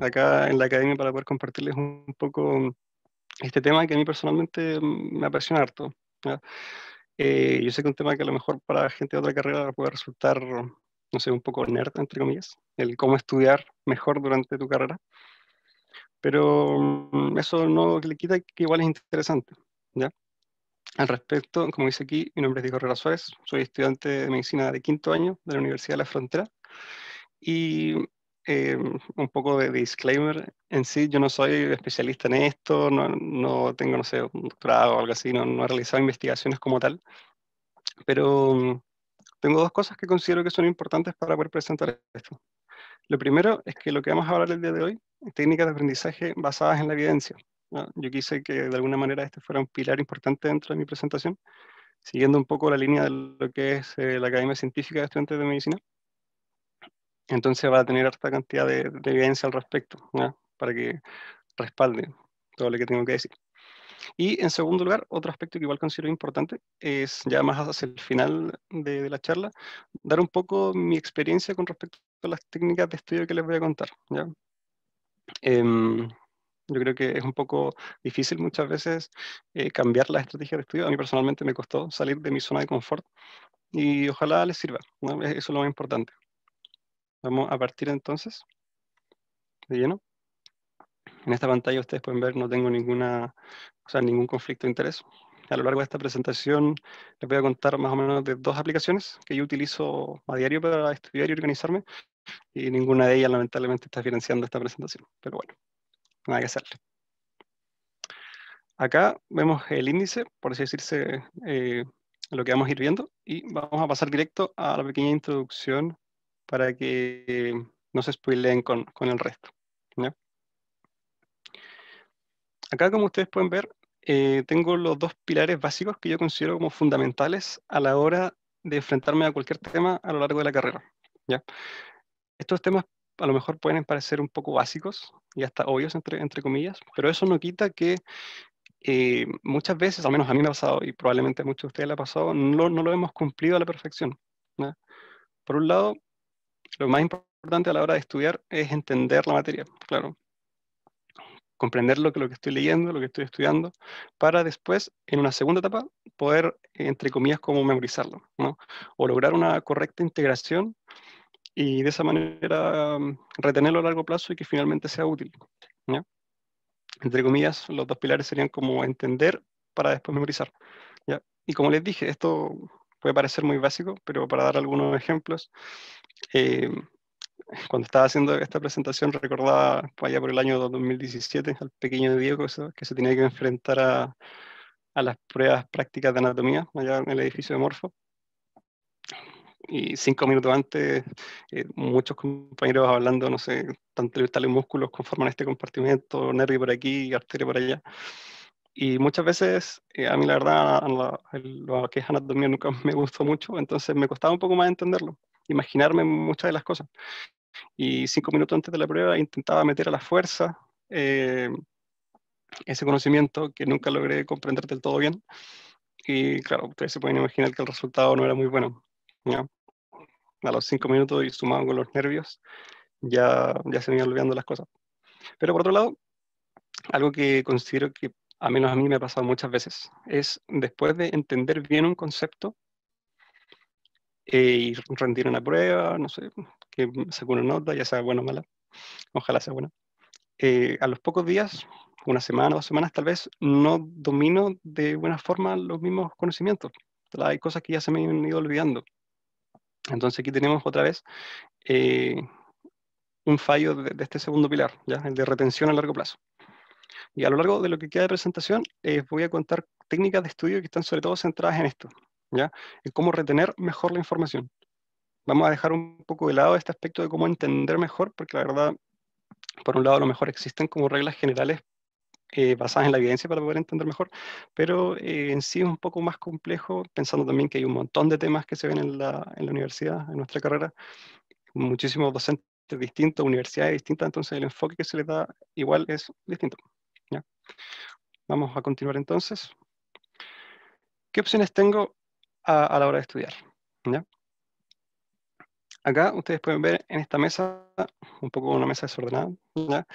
acá en la academia para poder compartirles un poco este tema que a mí personalmente me apasiona harto. Eh, yo sé que es un tema que a lo mejor para gente de otra carrera puede resultar, no sé, un poco nerd, entre comillas, el cómo estudiar mejor durante tu carrera. Pero mm, eso no le quita que igual es interesante. ¿ya? Al respecto, como dice aquí, mi nombre es Diego Herrera Suárez, soy estudiante de medicina de quinto año de la Universidad de la Frontera. Y eh, un poco de disclaimer en sí, yo no soy especialista en esto, no, tengo, no sé, un doctorado o algo así, no, he realizado investigaciones como tal, pero mm, tengo dos cosas que considero que son importantes para poder presentar esto. Lo primero es que lo que vamos a hablar el día de hoy es técnicas de aprendizaje basadas en la evidencia. Yo quise que de alguna manera este fuera un pilar importante dentro de mi presentación, siguiendo un poco la línea de lo que es eh, la Academia Científica de Estudiantes de Medicina entonces va a tener esta cantidad de, evidencia al respecto, para que respalde todo lo que tengo que decir. Y en segundo lugar, otro aspecto que igual considero importante es, ya más hacia el final de, la charla, dar un poco mi experiencia con respecto a las técnicas de estudio que les voy a contar. Em, yo creo que es un poco difícil muchas veces eh, cambiar la estrategia de estudio. A mí personalmente me costó salir de mi zona de confort y ojalá les sirva. Eso es lo más importante. Vamos a partir entonces. De lleno. En esta pantalla ustedes pueden ver, no tengo ninguna, o sea, ningún conflicto de interés. A lo largo de esta presentación les voy a contar más o menos de dos aplicaciones que yo utilizo a diario para estudiar y organizarme y ninguna de ellas lamentablemente está financiando esta presentación, pero bueno, nada que hacerle. Acá vemos el índice, por así decirse, eh, lo que vamos a ir viendo y vamos a pasar directo a la pequeña introducción para que no se spoileen con, con el resto. Acá, como ustedes pueden ver, eh, tengo los dos pilares básicos que yo considero como fundamentales a la hora de enfrentarme a cualquier tema a lo largo de la carrera. ¿ya? Estos temas a lo mejor pueden parecer un poco básicos y hasta obvios, entre, entre comillas, pero eso no quita que eh, muchas veces, al menos a mí me ha pasado y probablemente a muchos de ustedes le ha pasado, no, lo hemos cumplido a la perfección. Por un lado, lo más importante a la hora de estudiar es entender la materia, claro. Comprender lo que, lo que estoy leyendo, lo que estoy estudiando, para después, en una segunda etapa, poder, entre comillas, como memorizarlo, ¿no? O lograr una correcta integración y de esa manera mm, retenerlo a largo plazo y que finalmente sea útil. Entre comillas, los dos pilares serían como entender para después memorizar. ¿ya? Y como les dije, esto puede parecer muy básico, pero para dar algunos ejemplos, eh, cuando estaba haciendo esta presentación recordaba allá por el año 2017 al pequeño Diego que se tenía que enfrentar a, las pruebas prácticas de anatomía allá en el edificio de Morfo. Y cinco minutos antes, eh, muchos compañeros hablando, no sé, tanto tales músculos conforman este compartimiento nervio por aquí, y arteria por allá. Y muchas veces, eh, a mí la verdad, lo que es anatomía nunca me gustó mucho, entonces me costaba un poco más entenderlo imaginarme muchas de las cosas. Y cinco minutos antes de la prueba intentaba meter a la fuerza eh, ese conocimiento que nunca logré comprender del todo bien. Y claro, ustedes se pueden imaginar que el resultado no era muy bueno. A los cinco minutos y sumado con los nervios, ya, ya se me olvidando las cosas. Pero por otro lado, algo que considero que a menos a mí me ha pasado muchas veces, es después de entender bien un concepto, y rendir una prueba, no sé, que saque una nota, ya sea buena o mala, ojalá sea buena. Eh, a los pocos días, una semana, dos semanas, tal vez no domino de buena forma los mismos conocimientos. Hay cosas que ya se me han ido olvidando. Entonces aquí tenemos otra vez eh, un fallo de, este segundo pilar, ¿ya? el de retención a largo plazo. Y a lo largo de lo que queda de presentación, eh, voy a contar técnicas de estudio que están sobre todo centradas en esto, ¿ya? cómo retener mejor la información. Vamos a dejar un poco de lado este aspecto de cómo entender mejor, porque la verdad, por un lado, a lo mejor existen como reglas generales eh, basadas en la evidencia para poder entender mejor, pero eh, en sí es un poco más complejo, pensando también que hay un montón de temas que se ven en la, en la universidad, en nuestra carrera, muchísimos docentes distintos, universidades distintas, entonces el enfoque que se les da igual es distinto. ¿ya? Vamos a continuar entonces. ¿Qué opciones tengo a, la hora de estudiar. ¿ya? Acá ustedes pueden ver en esta mesa, un poco una mesa desordenada, Un,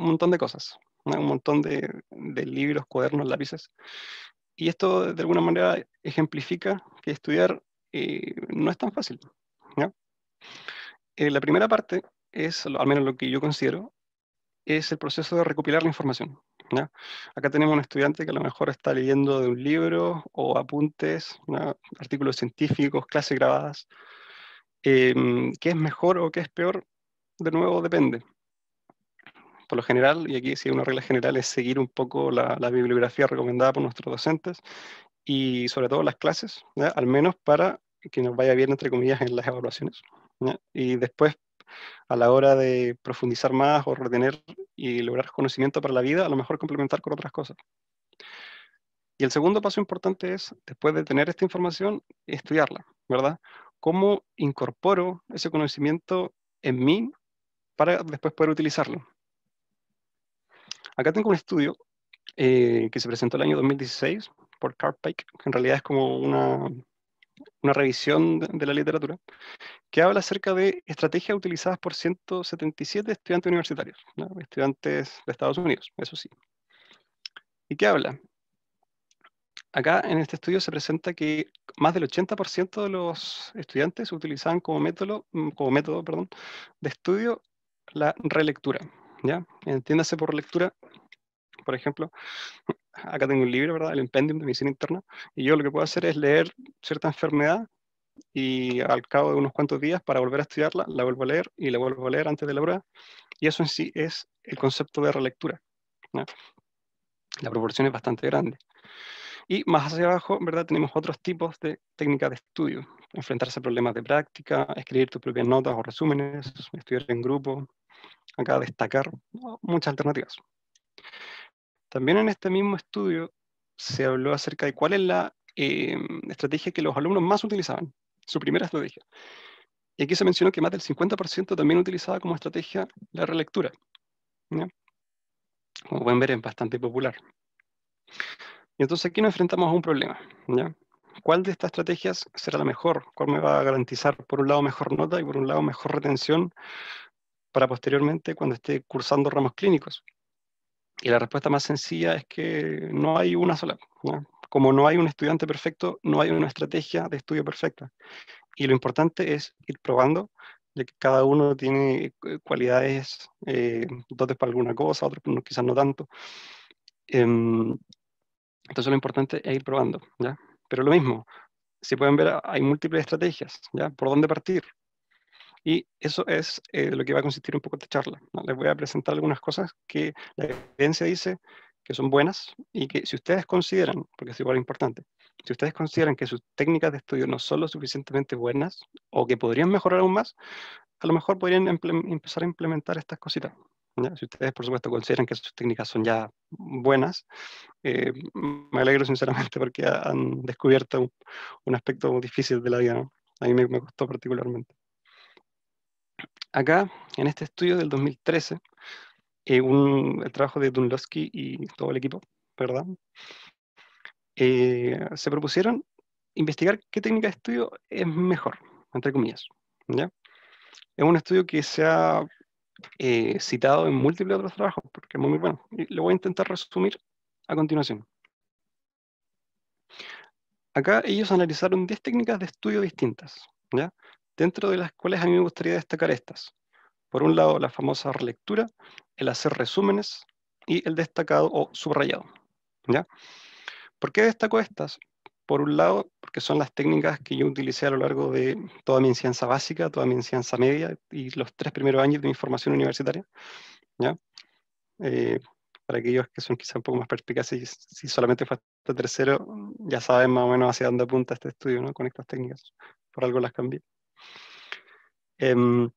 montón de cosas, un montón de, libros, cuadernos, lápices. Y esto de alguna manera ejemplifica que estudiar eh, no es tan fácil. ¿ya? Eh, la primera parte es, al menos lo que yo considero, es el proceso de recopilar la información. Acá tenemos un estudiante que a lo mejor está leyendo de un libro o apuntes, artículos científicos, clases grabadas. Em, ¿Qué es mejor o qué es peor? De nuevo, depende. Por lo general, y aquí sí una regla general es seguir un poco la, bibliografía recomendada por nuestros docentes y sobre todo las clases, al menos para que nos vaya bien, entre comillas, en las evaluaciones. Y después, a la hora de profundizar más o retener y lograr conocimiento para la vida, a lo mejor complementar con otras cosas. Y el segundo paso importante es, después de tener esta información, estudiarla, ¿verdad? ¿Cómo incorporo ese conocimiento en mí para después poder utilizarlo? Acá tengo un estudio eh, que se presentó el año 2016 por Carpike, que en realidad es como una una revisión de la literatura, que habla acerca de estrategias utilizadas por 177 estudiantes universitarios, estudiantes de Estados Unidos, eso sí. ¿Y qué habla? Acá en este estudio se presenta que más del 80% de los estudiantes utilizaban como método, mm, como método perdón, de estudio la relectura. ¿ya? Entiéndase por lectura, por ejemplo, acá tengo un libro, ¿verdad? El Empendium de Medicina Interna, y yo lo que puedo hacer es leer cierta enfermedad y al cabo de unos cuantos días para volver a estudiarla, la vuelvo a leer y la vuelvo a leer antes de la prueba, y eso en sí es el concepto de relectura. La proporción es bastante grande. Y más hacia abajo, ¿verdad? Tenemos otros tipos de técnicas de estudio. Enfrentarse a problemas de práctica, escribir tus propias notas o resúmenes, estudiar en grupo, acá destacar, muchas alternativas. También en este mismo estudio se habló acerca de cuál es la eh, estrategia que los alumnos más utilizaban, su primera estrategia. Y aquí se mencionó que más del 50% también utilizaba como estrategia la relectura. Como pueden ver, es bastante popular. Y entonces aquí nos enfrentamos a un problema. ¿Cuál de estas estrategias será la mejor? ¿Cuál me va a garantizar, por un lado, mejor nota y por un lado, mejor retención para posteriormente cuando esté cursando ramos clínicos? Y la respuesta más sencilla es que no hay una sola. Como no hay un estudiante perfecto, no hay una estrategia de estudio perfecta. Y lo importante es ir probando, ya que cada uno tiene eh, cualidades, eh, dotes para alguna cosa, otros quizás no tanto. Em, entonces lo importante es ir probando, Pero lo mismo, si pueden ver, hay múltiples estrategias, ¿ya? ¿Por dónde partir? Y eso es eh, lo que va a consistir un poco esta charla. Les voy a presentar algunas cosas que la evidencia dice que son buenas y que si ustedes consideran, porque es igual importante, si ustedes consideran que sus técnicas de estudio no son lo suficientemente buenas o que podrían mejorar aún más, a lo mejor podrían empezar a implementar estas cositas. Si ustedes, por supuesto, consideran que sus técnicas son ya buenas, eh, me alegro sinceramente porque han descubierto un, aspecto difícil de la vida. ¿no? A mí me, me costó particularmente acá, en este estudio del 2013, eh, un, el trabajo de Dunlosky y todo el equipo, ¿verdad? Eh, se propusieron investigar qué técnica de estudio es mejor, entre comillas. ¿ya? Es un estudio que se ha eh, citado en múltiples otros trabajos, porque es muy bueno. Y lo voy a intentar resumir a continuación. Acá ellos analizaron 10 técnicas de estudio distintas. ¿ya? dentro de las cuales a mí me gustaría destacar estas. Por un lado, la famosa relectura, el hacer resúmenes y el destacado o subrayado. ¿ya? ¿Por qué destaco estas? Por un lado, porque son las técnicas que yo utilicé a lo largo de toda mi enseñanza básica, toda mi enseñanza media y los tres primeros años de mi formación universitaria. ¿ya? Eh, para aquellos que son quizá un poco más perspicaces, si solamente fue hasta tercero, ya saben más o menos hacia dónde apunta este estudio, ¿no? Con estas técnicas. Por algo las cambié. Em,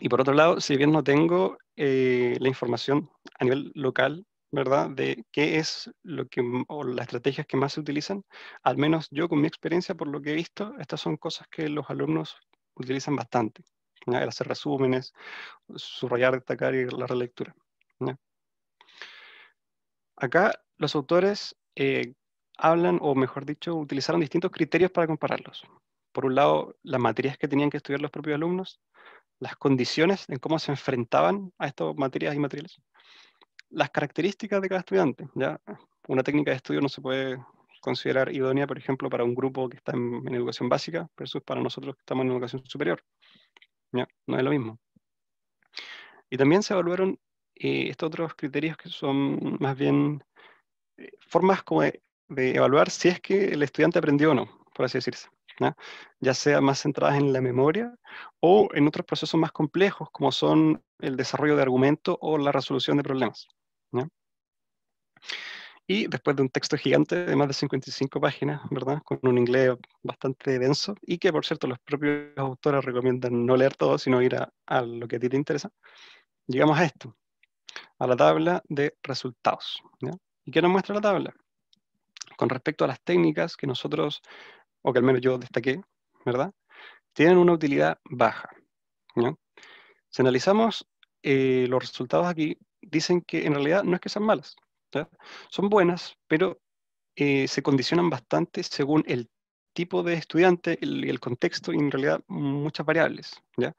y por otro lado, si bien no tengo eh, la información a nivel local, ¿verdad? De qué es lo que, o las estrategias que más se utilizan, al menos yo con mi experiencia, por lo que he visto, estas son cosas que los alumnos utilizan bastante. hacer resúmenes, subrayar, destacar y la relectura. Acá los autores eh, hablan, o mejor dicho, utilizaron distintos criterios para compararlos por un lado, las materias que tenían que estudiar los propios alumnos, las condiciones en cómo se enfrentaban a estas materias y materiales, las características de cada estudiante. ¿ya? Una técnica de estudio no se puede considerar idónea, por ejemplo, para un grupo que está en, educación básica es para nosotros que estamos en educación superior. ¿ya? No es lo mismo. Y también se evaluaron eh, estos otros criterios que son más bien eh, formas como de evaluar si es que el estudiante aprendió o no, por así decirse ya sea más centradas en la memoria o en otros procesos más complejos como son el desarrollo de argumentos o la resolución de problemas. Y después de un texto gigante de más de 55 páginas, ¿verdad? Con un inglés bastante denso y que, por cierto, los propios autores recomiendan no leer todo, sino ir a, lo que a ti te interesa, llegamos a esto, a la tabla de resultados. ¿Y qué nos muestra la tabla? Con respecto a las técnicas que nosotros o que al menos yo destaqué, ¿verdad? Tienen una utilidad baja. Si analizamos eh, los resultados aquí, dicen que en realidad no es que sean malas, son buenas, pero eh, se condicionan bastante según el tipo de estudiante, el, el contexto y en realidad muchas variables. ¿ya?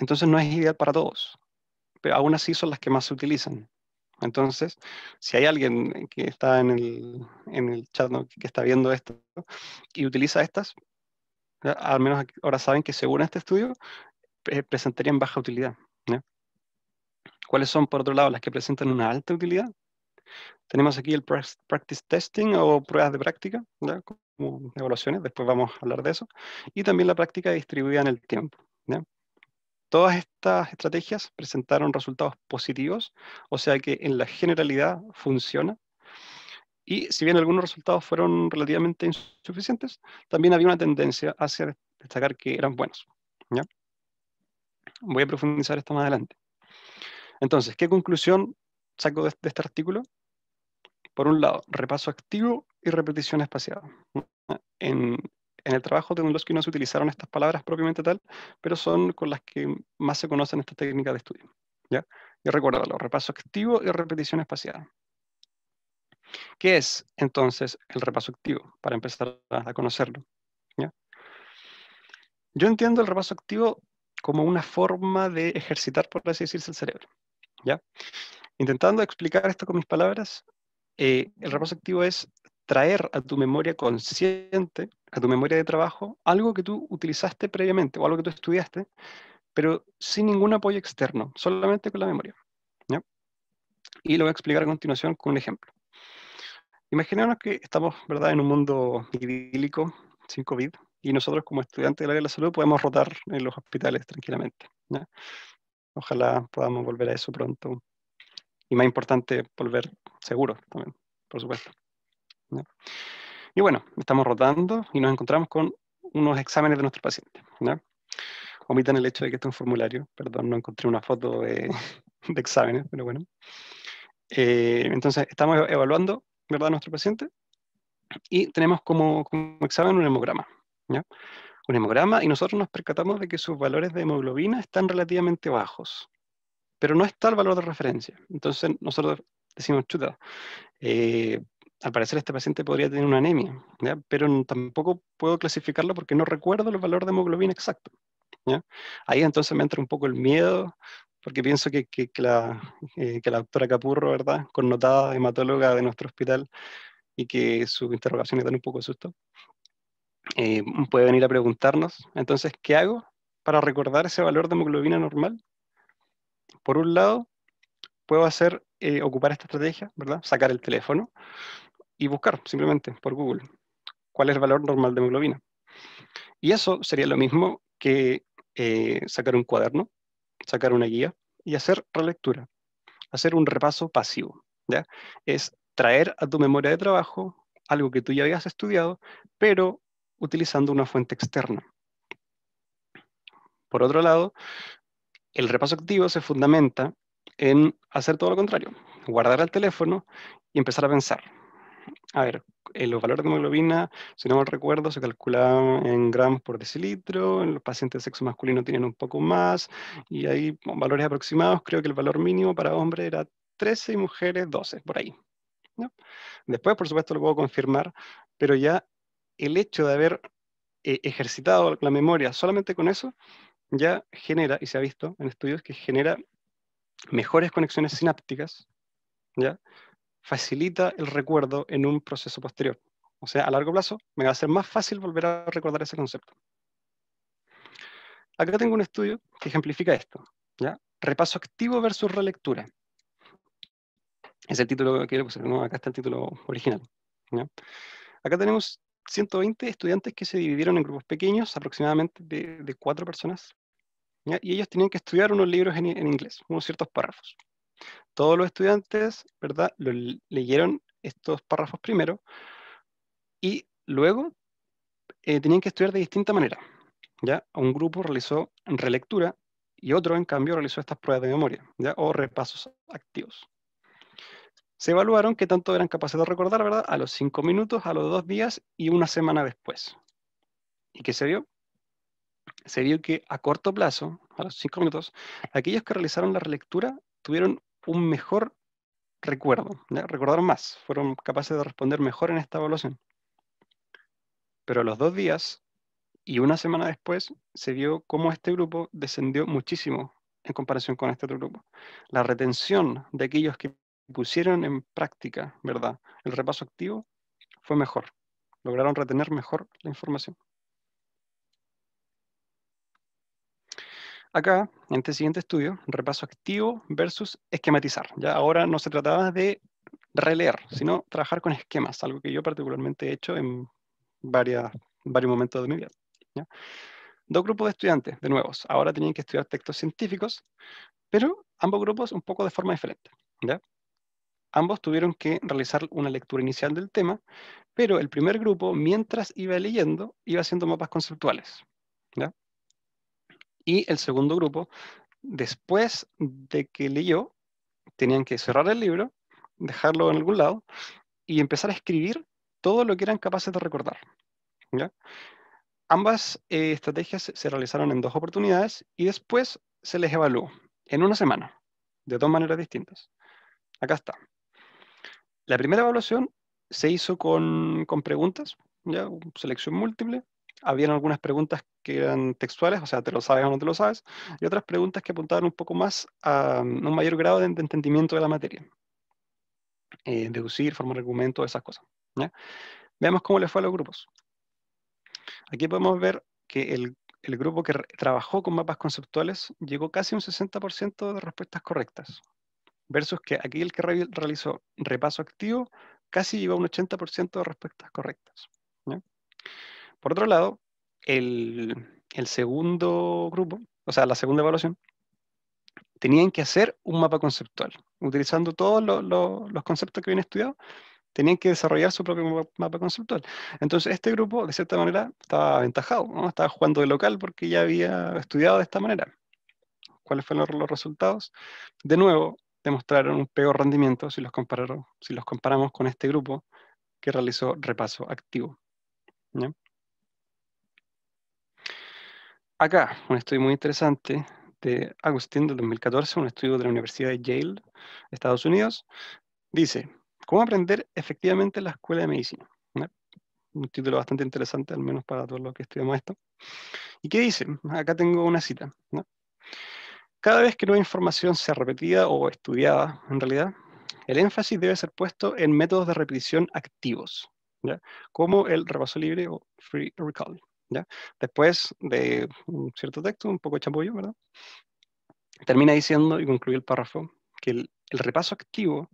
Entonces no es ideal para todos, pero aún así son las que más se utilizan. Entonces, si hay alguien que está en el, en chat que está viendo esto y utiliza estas, al menos ahora saben que según este estudio presentarían baja utilidad. ¿Cuáles son, por otro lado, las que presentan una alta utilidad? Tenemos aquí el practice testing o pruebas de práctica, como evaluaciones, después vamos a hablar de eso. Y también la práctica distribuida en el tiempo. Todas estas estrategias presentaron resultados positivos, o sea que en la generalidad funciona. Y si bien algunos resultados fueron relativamente insuficientes, también había una tendencia hacia destacar que eran buenos. Voy a profundizar esto más adelante. Entonces, ¿qué conclusión saco de, este artículo? Por un lado, repaso activo y repetición espaciada. En, en el trabajo de que no se utilizaron estas palabras propiamente tal, pero son con las que más se conocen estas técnicas de estudio. ¿ya? Y recuérdalo, repaso activo y repetición espaciada. ¿Qué es entonces el repaso activo? Para empezar a conocerlo. ¿ya? Yo entiendo el repaso activo como una forma de ejercitar, por así decirse, el cerebro. ¿ya? Intentando explicar esto con mis palabras, eh, el repaso activo es traer a tu memoria consciente, a tu memoria de trabajo, algo que tú utilizaste previamente o algo que tú estudiaste, pero sin ningún apoyo externo, solamente con la memoria. Y lo voy a explicar a continuación con un ejemplo. Imaginémonos que estamos ¿verdad? en un mundo idílico, sin COVID, y nosotros como estudiantes del área de la salud podemos rotar en los hospitales tranquilamente. Ojalá podamos volver a eso pronto. Y más importante, volver seguro también, por supuesto. Y bueno, estamos rotando y nos encontramos con unos exámenes de nuestro paciente. Omitan el hecho de que esto es un formulario, perdón, no encontré una foto de, exámenes, pero bueno. Eh, entonces, estamos e-, evaluando, ¿verdad?, a nuestro paciente y tenemos como, examen un hemograma. Un hemograma y nosotros nos percatamos de que sus valores de hemoglobina están relativamente bajos, pero no está el valor de referencia. Entonces, nosotros decimos, chuta, eh, al parecer este paciente podría tener una anemia, pero tampoco puedo clasificarlo porque no recuerdo el valor de hemoglobina exacto. Ahí entonces me entra un poco el miedo, porque pienso que, que, la, eh, que, la, doctora Capurro, ¿verdad? Connotada hematóloga de nuestro hospital y que sus interrogaciones dan un poco de susto, eh, puede venir a preguntarnos, entonces, ¿qué hago para recordar ese valor de hemoglobina normal? Por un lado, puedo hacer, eh, ocupar esta estrategia, ¿verdad? Sacar el teléfono, y buscar simplemente por Google cuál es el valor normal de hemoglobina. Y eso sería lo mismo que eh, sacar un cuaderno, sacar una guía y hacer relectura, hacer un repaso pasivo. Es traer a tu memoria de trabajo algo que tú ya habías estudiado, pero utilizando una fuente externa. Por otro lado, el repaso activo se fundamenta en hacer todo lo contrario, guardar el teléfono y empezar a pensar a ver, eh, los valores de hemoglobina, si no mal recuerdo, se calculaban en gramos por decilitro, en los pacientes de sexo masculino tienen un poco más, y hay valores aproximados, creo que el valor mínimo para hombres era 13 y mujeres 12, por ahí. Después, por supuesto, lo puedo confirmar, pero ya el hecho de haber eh, ejercitado la memoria solamente con eso, ya genera, y se ha visto en estudios, que genera mejores conexiones sinápticas, ¿ya? facilita el recuerdo en un proceso posterior. O sea, a largo plazo me va a ser más fácil volver a recordar ese concepto. Acá tengo un estudio que ejemplifica esto. ¿ya? Repaso activo versus relectura. Es el título que quiero acá está el título original. Acá tenemos 120 estudiantes que se dividieron en grupos pequeños, aproximadamente de, cuatro personas, y ellos tenían que estudiar unos libros en inglés, unos ciertos párrafos. Todos los estudiantes, ¿verdad? leyeron estos párrafos primero y luego eh, tenían que estudiar de distinta manera. ¿ya? Un grupo realizó relectura y otro, en cambio, realizó estas pruebas de memoria o repasos activos. Se evaluaron qué tanto eran capaces de recordar, ¿verdad? A los cinco minutos, a los dos días y una semana después. ¿Y qué se vio? Se vio que a corto plazo, a los cinco minutos, aquellos que realizaron la relectura tuvieron un mejor recuerdo, recordaron más, fueron capaces de responder mejor en esta evaluación. Pero a los dos días y una semana después se vio cómo este grupo descendió muchísimo en comparación con este otro grupo. La retención de aquellos que pusieron en práctica, ¿verdad? El repaso activo fue mejor, lograron retener mejor la información. Acá, en este siguiente estudio, repaso activo versus esquematizar. Ya ahora no se trataba de releer, sino trabajar con esquemas, algo que yo particularmente he hecho en varios momentos de mi vida. Dos grupos de estudiantes, de nuevos, ahora tenían que estudiar textos científicos, pero ambos grupos un poco de forma diferente. ¿ya? Ambos tuvieron que realizar una lectura inicial del tema, pero el primer grupo, mientras iba leyendo, iba haciendo mapas conceptuales. ¿ya? Y el segundo grupo, después de que leyó, tenían que cerrar el libro, dejarlo en algún lado y empezar a escribir todo lo que eran capaces de recordar. Ambas eh, estrategias se realizaron en dos oportunidades y después se les evaluó en una semana, de dos maneras distintas. Acá está. La primera evaluación se hizo con, con preguntas, ¿ya? selección múltiple, habían algunas preguntas que eran textuales, o sea, te lo sabes o no te lo sabes, y otras preguntas que apuntaban un poco más a mm, un mayor grado de, entendimiento de la materia. Eh, deducir, formar argumentos, esas cosas. ¿ya? Veamos cómo les fue a los grupos. Aquí podemos ver que el, grupo que trabajó con mapas conceptuales llegó casi un 60% de respuestas correctas, versus que aquí el que realizó repaso activo casi llegó a un 80% de respuestas correctas. ¿ya? Por otro lado, el, segundo grupo, o sea, la segunda evaluación, tenían que hacer un mapa conceptual. Utilizando todos los conceptos que habían estudiado, tenían que desarrollar su propio mapa conceptual. Entonces, este grupo, de cierta manera, estaba aventajado, estaba jugando de local porque ya había estudiado de esta manera. ¿Cuáles fueron los, resultados? De nuevo, demostraron un peor rendimiento si los, si los comparamos con este grupo que realizó repaso activo acá, un estudio muy interesante de Agustín del 2014, un estudio de la Universidad de Yale, Estados Unidos, dice, ¿cómo aprender efectivamente la escuela de medicina? Un título bastante interesante, al menos para todos los que estudiamos esto. ¿Y qué dice? Acá tengo una cita. Cada vez que nueva información sea repetida o estudiada, en realidad, el énfasis debe ser puesto en métodos de repetición activos, como el repaso libre o free recall. Después de un cierto texto, un poco chapullo, ¿verdad? Termina diciendo y concluye el párrafo que el, repaso activo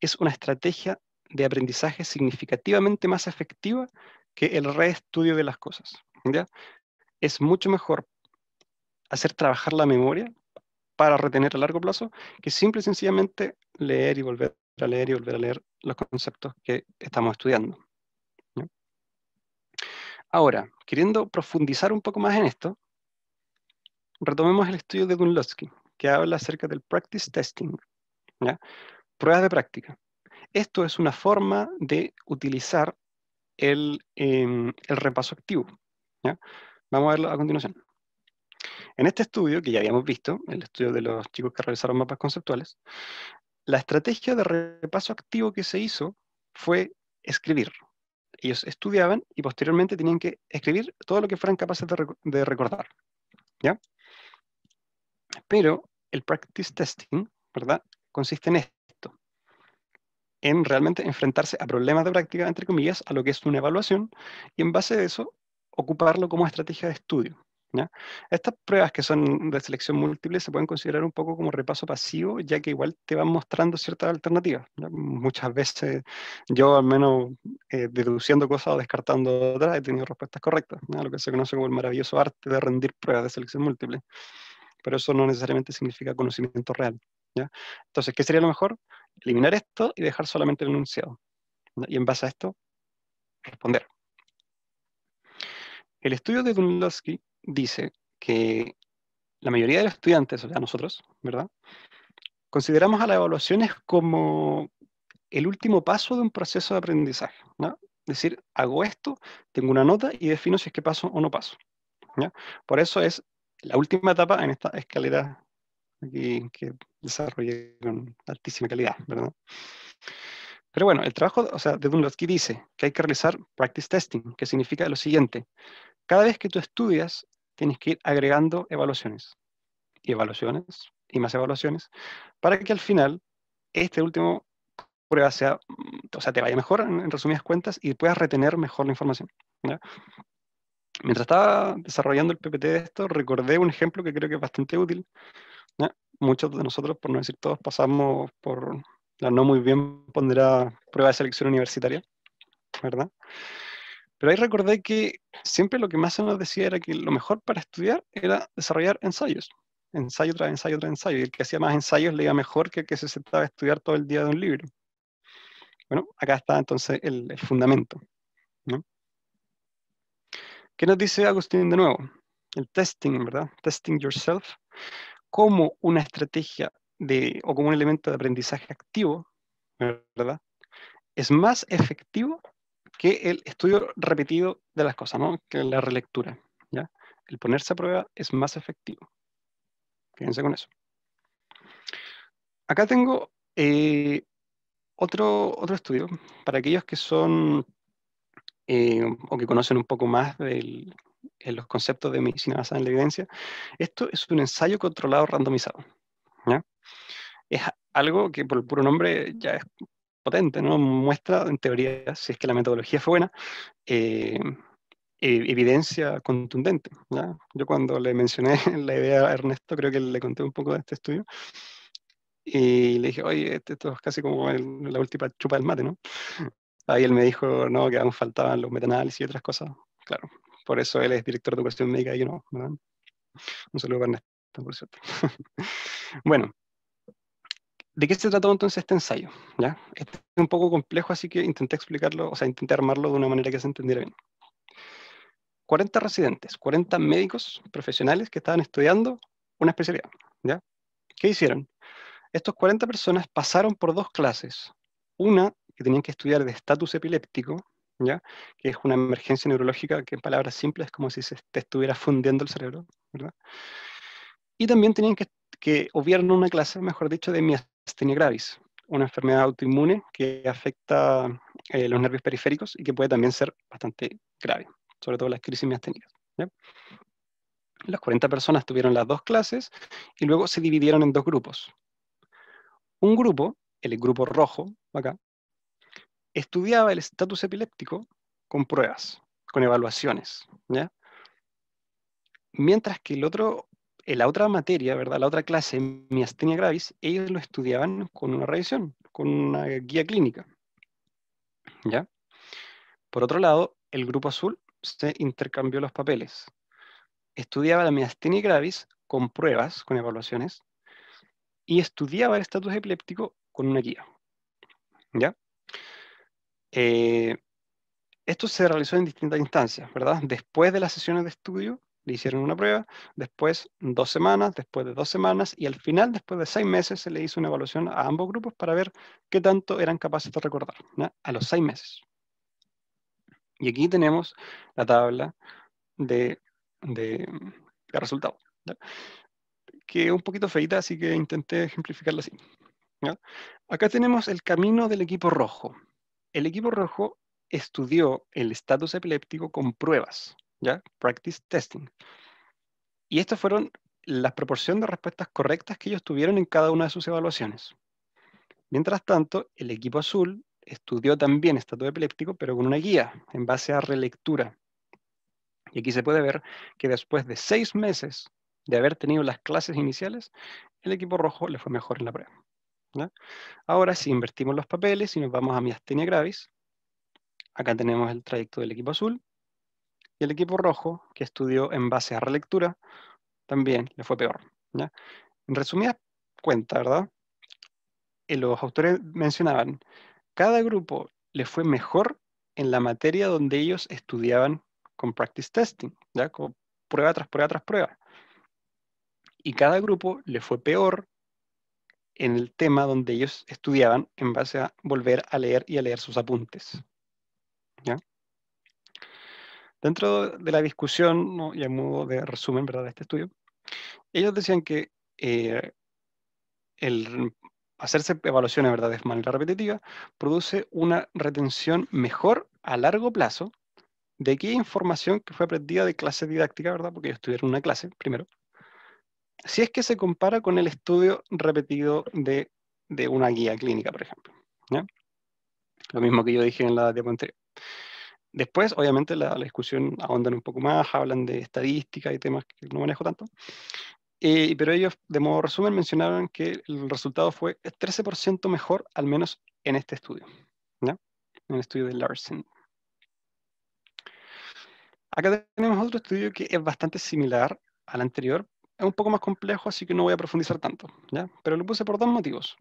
es una estrategia de aprendizaje significativamente más efectiva que el reestudio de las cosas. Es mucho mejor hacer trabajar la memoria para retener a largo plazo que simple y sencillamente leer y volver a leer y volver a leer los conceptos que estamos estudiando. Ahora, queriendo profundizar un poco más en esto, retomemos el estudio de Dunlosky, que habla acerca del practice testing, pruebas de práctica. Esto es una forma de utilizar el, em, repaso activo. Vamos a verlo a continuación. En este estudio, que ya habíamos visto, el estudio de los chicos que realizaron mapas conceptuales, la estrategia de repaso activo que se hizo fue escribir, ellos estudiaban y posteriormente tenían que escribir todo lo que fueran capaces de, recordar. Pero el practice testing, ¿verdad? Consiste en esto, en realmente enfrentarse a problemas de práctica, entre comillas, a lo que es una evaluación, y en base a eso, ocuparlo como estrategia de estudio. Estas pruebas que son de selección múltiple se pueden considerar un poco como repaso pasivo, ya que igual te van mostrando ciertas alternativas. Muchas veces yo al menos eh, deduciendo cosas o descartando otras he tenido respuestas correctas, lo que se conoce como el maravilloso arte de rendir pruebas de selección múltiple. Pero eso no necesariamente significa conocimiento real. Entonces, ¿qué sería lo mejor? Eliminar esto y dejar solamente el enunciado. Y en base a esto, responder. El estudio de Dunlosky dice que la mayoría de los estudiantes, o sea, nosotros, ¿verdad? Consideramos a las evaluaciones como el último paso de un proceso de aprendizaje, ¿no? Es decir, hago esto, tengo una nota y defino si es que paso o no paso. ¿ya? Por eso es la última etapa en esta escalera que desarrollé con altísima calidad, ¿verdad? Pero bueno, el trabajo, o sea, de Dunlotsky dice que hay que realizar practice testing, que significa lo siguiente. Cada vez que tú estudias tienes que ir agregando evaluaciones y evaluaciones y más evaluaciones para que al final este último prueba sea, mm, o sea, te vaya mejor en, resumidas cuentas y puedas retener mejor la información. Mientras estaba desarrollando el PPT de esto, recordé un ejemplo que creo que es bastante útil. Muchos de nosotros, por no decir todos, pasamos por la no muy bien ponderada prueba de selección universitaria, ¿verdad? Pero ahí recordé que siempre lo que más se nos decía era que lo mejor para estudiar era desarrollar ensayos. Ensayo tras ensayo tras ensayo. Y el que hacía más ensayos le iba mejor que el que se sentaba a estudiar todo el día de un libro. Bueno, acá está entonces el, fundamento. ¿no? ¿Qué nos dice Agustín de nuevo? El testing, ¿verdad? Testing yourself como una estrategia de, o como un elemento de aprendizaje activo, ¿verdad? Es más efectivo que el estudio repetido de las cosas, ¿no? que la relectura. ¿ya? El ponerse a prueba es más efectivo. Fíjense con eso. Acá tengo eh, otro, otro estudio para aquellos que son eh, o que conocen un poco más de eh, los conceptos de medicina basada en la evidencia. Esto es un ensayo controlado randomizado. Es algo que por el puro nombre ya es potente, ¿no? Muestra, en teoría, si es que la metodología fue buena, eh, eh, evidencia contundente. Yo cuando le mencioné la idea a Ernesto, creo que le conté un poco de este estudio, y le dije, oye, este, esto es casi como la última chupa del mate, ¿no? Ahí él me dijo, no, que aún faltaban los metanales y otras cosas. Claro, por eso él es director de educación médica y yo no, ¿verdad? Un saludo para Ernesto, por cierto. bueno, ¿De qué se trató entonces este ensayo? ¿Ya? Este es un poco complejo, así que intenté explicarlo, o sea, intenté armarlo de una manera que se entendiera bien. 40 residentes, 40 médicos profesionales que estaban estudiando una especialidad. ¿ya? ¿Qué hicieron? Estos 40 personas pasaron por dos clases. Una que tenían que estudiar de estatus epiléptico, ¿ya? que es una emergencia neurológica que en palabras simples es como si se estuviera fundiendo el cerebro. ¿verdad? Y también tenían que, que obviar una clase, mejor dicho, de astenia gravis, una enfermedad autoinmune que afecta eh, los nervios periféricos y que puede también ser bastante grave, sobre todo las crisis miasténicas. Las 40 personas tuvieron las dos clases y luego se dividieron en dos grupos. Un grupo, el grupo rojo, acá, estudiaba el estatus epiléptico con pruebas, con evaluaciones, Mientras que el otro la otra materia, ¿verdad? La otra clase, miastenia gravis, ellos lo estudiaban con una revisión, con una guía clínica. ¿Ya? Por otro lado, el grupo azul se intercambió los papeles. Estudiaba la miastenia gravis con pruebas, con evaluaciones, y estudiaba el estatus epiléptico con una guía. ¿Ya? Eh, esto se realizó en distintas instancias, ¿verdad? Después de las sesiones de estudio, le hicieron una prueba, después dos semanas, después de dos semanas y al final, después de seis meses, se le hizo una evaluación a ambos grupos para ver qué tanto eran capaces de recordar, a los seis meses. Y aquí tenemos la tabla de, de, resultados, que es un poquito feita, así que intenté ejemplificarla así. Acá tenemos el camino del equipo rojo. El equipo rojo estudió el estatus epiléptico con pruebas, Practice testing. Y estas fueron las proporción de respuestas correctas que ellos tuvieron en cada una de sus evaluaciones. Mientras tanto, el equipo azul estudió también estado epiléptico, pero con una guía en base a relectura. Y aquí se puede ver que después de seis meses de haber tenido las clases iniciales, el equipo rojo le fue mejor en la prueba. Ahora, si invertimos los papeles y nos vamos a miastenia gravis, acá tenemos el trayecto del equipo azul, y el equipo rojo, que estudió en base a relectura, también le fue peor. ¿ya? En resumidas cuentas, ¿verdad? Y eh, los autores mencionaban, cada grupo le fue mejor en la materia donde ellos estudiaban con practice testing, ¿ya? Como prueba tras prueba tras prueba. Y cada grupo le fue peor en el tema donde ellos estudiaban en base a volver a leer y a leer sus apuntes. ¿ya? Dentro de la discusión, y en modo de resumen ¿verdad? de este estudio, ellos decían que eh, el hacerse evaluaciones ¿verdad? de manera repetitiva produce una retención mejor a largo plazo de qué información que fue aprendida de clase didáctica, ¿verdad? porque ellos tuvieron una clase primero, si es que se compara con el estudio repetido de, una guía clínica, por ejemplo. Lo mismo que yo dije en la diapositiva anterior. Después, obviamente, la, discusión ahondan un poco más, hablan de estadística y temas que no manejo tanto. Eh, pero ellos, de modo resumen, mencionaron que el resultado fue 13% mejor, al menos en este estudio, ¿no? En el estudio de Larsen. Acá tenemos otro estudio que es bastante similar al anterior. Es un poco más complejo, así que no voy a profundizar tanto, ¿ya? Pero lo puse por dos motivos.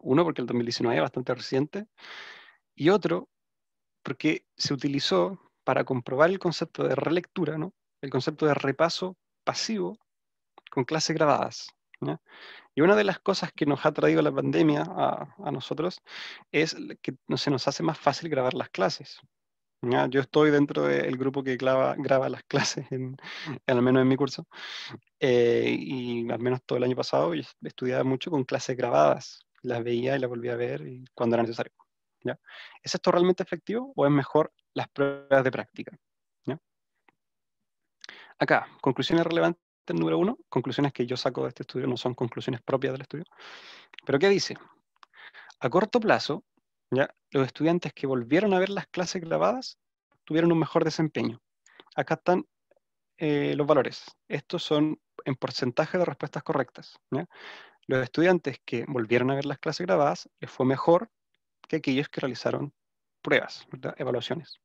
Uno, porque el 2019 es bastante reciente. Y otro, porque se utilizó para comprobar el concepto de relectura, ¿no? el concepto de repaso pasivo con clases grabadas. Y una de las cosas que nos ha traído la pandemia a, nosotros es que no, se nos hace más fácil grabar las clases. Yo estoy dentro del grupo que graba, graba las clases, en, al menos en mi curso, eh, y al menos todo el año pasado estudiaba mucho con clases grabadas. Las veía y las volvía a ver cuando era necesario. ¿Es esto realmente efectivo o es mejor las pruebas de práctica? Acá, conclusiones relevantes número uno, conclusiones que yo saco de este estudio, no son conclusiones propias del estudio. Pero ¿qué dice? A corto plazo, ¿ya? los estudiantes que volvieron a ver las clases grabadas tuvieron un mejor desempeño. Acá están eh, los valores. Estos son en porcentaje de respuestas correctas. Los estudiantes que volvieron a ver las clases grabadas les fue mejor que aquellos que realizaron pruebas, evaluaciones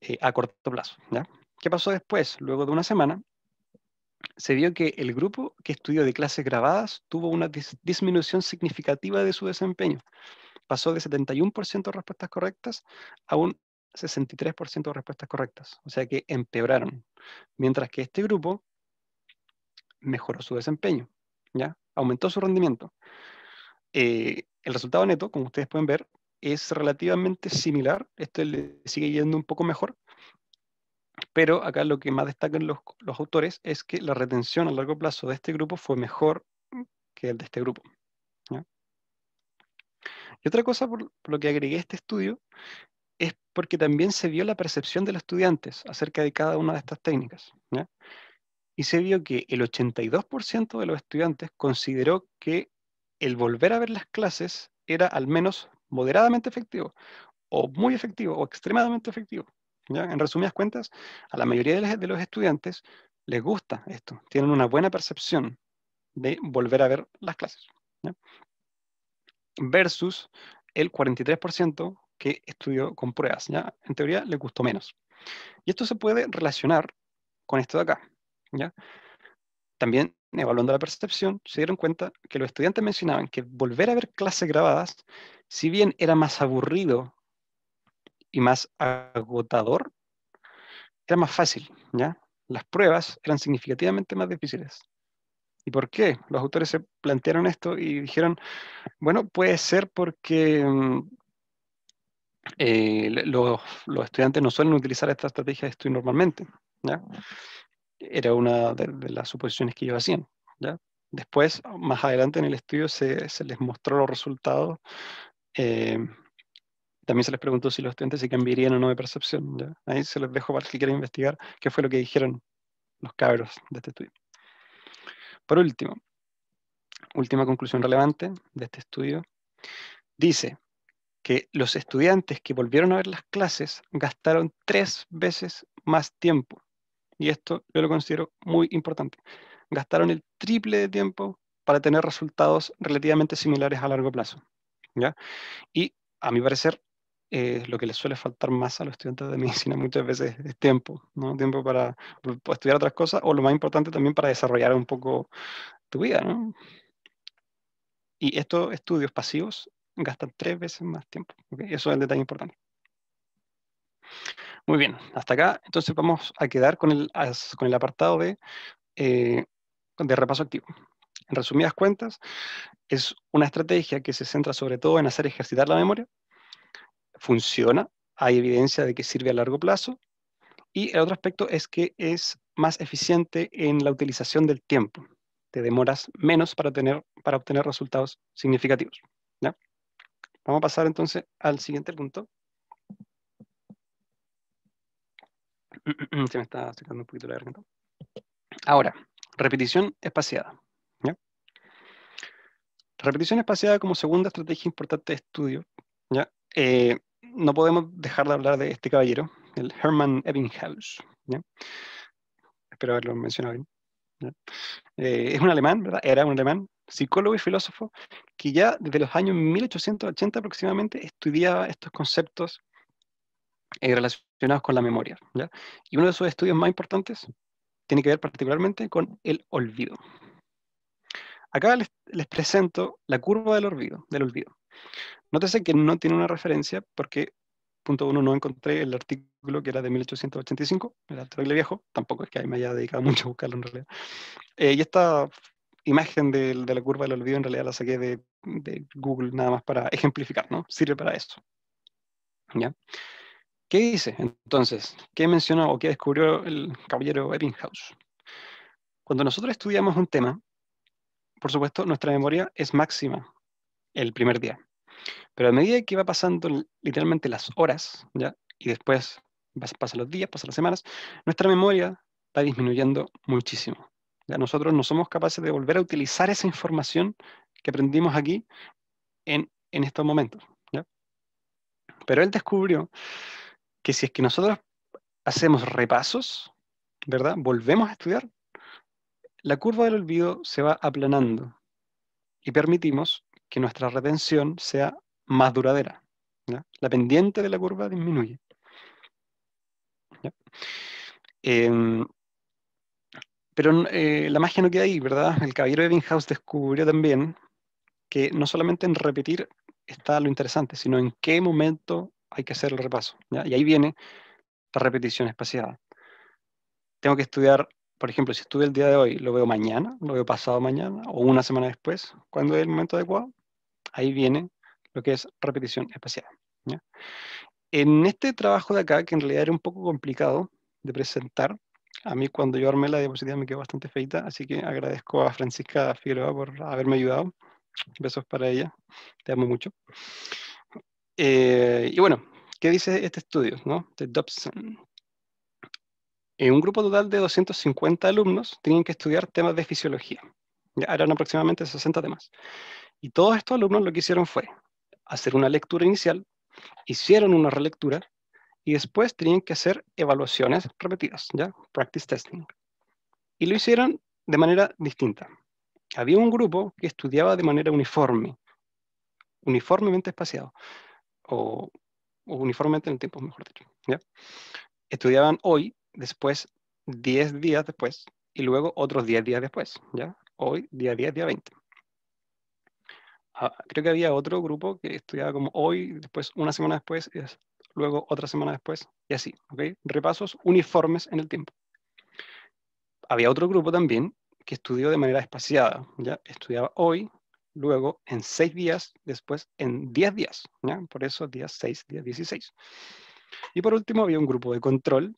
eh, a corto plazo. ¿ya? ¿Qué pasó después? Luego de una semana, se vio que el grupo que estudió de clases grabadas tuvo una disminución significativa de su desempeño. Pasó de 71% de respuestas correctas a un 63% de respuestas correctas, o sea que empeoraron, mientras que este grupo mejoró su desempeño, ¿ya? aumentó su rendimiento. Eh, el resultado neto, como ustedes pueden ver, es relativamente similar. Este le sigue yendo un poco mejor. Pero acá lo que más destacan los, autores es que la retención a largo plazo de este grupo fue mejor que el de este grupo. Y otra cosa por, lo que agregué este estudio es porque también se vio la percepción de los estudiantes acerca de cada una de estas técnicas. Y se vio que el 82% de los estudiantes consideró que el volver a ver las clases era al menos moderadamente efectivo, o muy efectivo, o extremadamente efectivo. ¿ya? En resumidas cuentas, a la mayoría de, los estudiantes les gusta esto, tienen una buena percepción de volver a ver las clases. Versus el 43% que estudió con pruebas. ¿ya? En teoría les gustó menos. Y esto se puede relacionar con esto de acá. ¿ya? También evaluando la percepción, se dieron cuenta que los estudiantes mencionaban que volver a ver clases grabadas, si bien era más aburrido y más agotador, era más fácil, ¿ya? Las pruebas eran significativamente más difíciles. ¿Y por qué? Los autores se plantearon esto y dijeron, bueno, puede ser porque mm, eh, los, los, estudiantes no suelen utilizar esta estrategia de estudio normalmente, ¿ya? era una de, las suposiciones que ellos hacían. Después, más adelante en el estudio, se, les mostró los resultados. Eh, también se les preguntó si los estudiantes se cambiarían o no de percepción. Ahí se los dejo para el que quiera investigar qué fue lo que dijeron los cabros de este estudio. Por último, última conclusión relevante de este estudio, dice que los estudiantes que volvieron a ver las clases gastaron tres veces más tiempo y esto yo lo considero muy importante. Gastaron el triple de tiempo para tener resultados relativamente similares a largo plazo. Y a mi parecer, eh, lo que les suele faltar más a los estudiantes de medicina muchas veces es tiempo, ¿no? Tiempo para, estudiar otras cosas o lo más importante también para desarrollar un poco tu vida, Y estos estudios pasivos gastan tres veces más tiempo. Eso es el detalle importante. Muy bien, hasta acá. Entonces vamos a quedar con el, con el apartado de, eh, de repaso activo. En resumidas cuentas, es una estrategia que se centra sobre todo en hacer ejercitar la memoria. Funciona, hay evidencia de que sirve a largo plazo. Y el otro aspecto es que es más eficiente en la utilización del tiempo. Te demoras menos para, tener, para obtener resultados significativos. Vamos a pasar entonces al siguiente punto Se me está un poquito la Ahora, repetición espaciada. Repetición espaciada como segunda estrategia importante de estudio. ¿ya? Eh, no podemos dejar de hablar de este caballero, el Hermann Ebbinghaus. Espero haberlo mencionado bien. Eh, es un alemán, ¿verdad? Era un alemán, psicólogo y filósofo, que ya desde los años 1880 aproximadamente estudiaba estos conceptos eh, relacionados con la memoria. Y uno de sus estudios más importantes tiene que ver particularmente con el olvido. Acá les, presento la curva del olvido. Del olvido. Nótese que no tiene una referencia porque, punto uno, no encontré el artículo que era de 1885, el artículo viejo, tampoco es que ahí me haya dedicado mucho a buscarlo en realidad. Eh, y esta imagen de, la curva del olvido en realidad la saqué de, de Google nada más para ejemplificar, ¿no? Sirve para eso. ¿Ya? ¿Qué dice entonces? ¿Qué mencionó o qué descubrió el caballero Ebbinghaus? Cuando nosotros estudiamos un tema, por supuesto, nuestra memoria es máxima el primer día. Pero a medida que va pasando literalmente las horas, ¿ya? y después pasan los días, pasan las semanas, nuestra memoria va disminuyendo muchísimo. Ya nosotros no somos capaces de volver a utilizar esa información que aprendimos aquí en, estos momentos. Pero él descubrió que si es que nosotros hacemos repasos, ¿verdad? Volvemos a estudiar, la curva del olvido se va aplanando y permitimos que nuestra retención sea más duradera. La pendiente de la curva disminuye. Em, pero eh, la magia no queda ahí, ¿verdad? El caballero de Ebbinghaus descubrió también que no solamente en repetir está lo interesante, sino en qué momento hay que hacer el repaso. Y ahí viene la repetición espaciada. Tengo que estudiar, por ejemplo, si estuve el día de hoy, lo veo mañana, lo veo pasado mañana o una semana después, cuando es el momento adecuado, ahí viene lo que es repetición espaciada. En este trabajo de acá, que en realidad era un poco complicado de presentar, a mí cuando yo armé la diapositiva me quedó bastante feita, así que agradezco a Francisca Figueroa por haberme ayudado. Besos para ella, te amo mucho. Eh, y bueno, ¿qué dice este estudio ¿no? de Dobson? En un grupo total de 250 alumnos tenían que estudiar temas de fisiología. Ya eran aproximadamente 60 temas. Y todos estos alumnos lo que hicieron fue hacer una lectura inicial, hicieron una relectura y después tenían que hacer evaluaciones repetidas, ¿ya? Practice testing. Y lo hicieron de manera distinta. Había un grupo que estudiaba de manera uniforme, uniformemente espaciado, o, uniformemente en el tiempo, mejor dicho. ¿ya? Estudiaban hoy, después 10 días después, y luego otros 10 días después, ¿ya? Hoy, día 10, día 20. Ah, creo que había otro grupo que estudiaba como hoy, después una semana después, luego otra semana después, y así, Repasos uniformes en el tiempo. Había otro grupo también que estudió de manera espaciada, ¿ya? Estudiaba hoy, luego en seis días, después en diez días. ¿ya? Por eso días seis, día dieciséis. Y por último había un grupo de control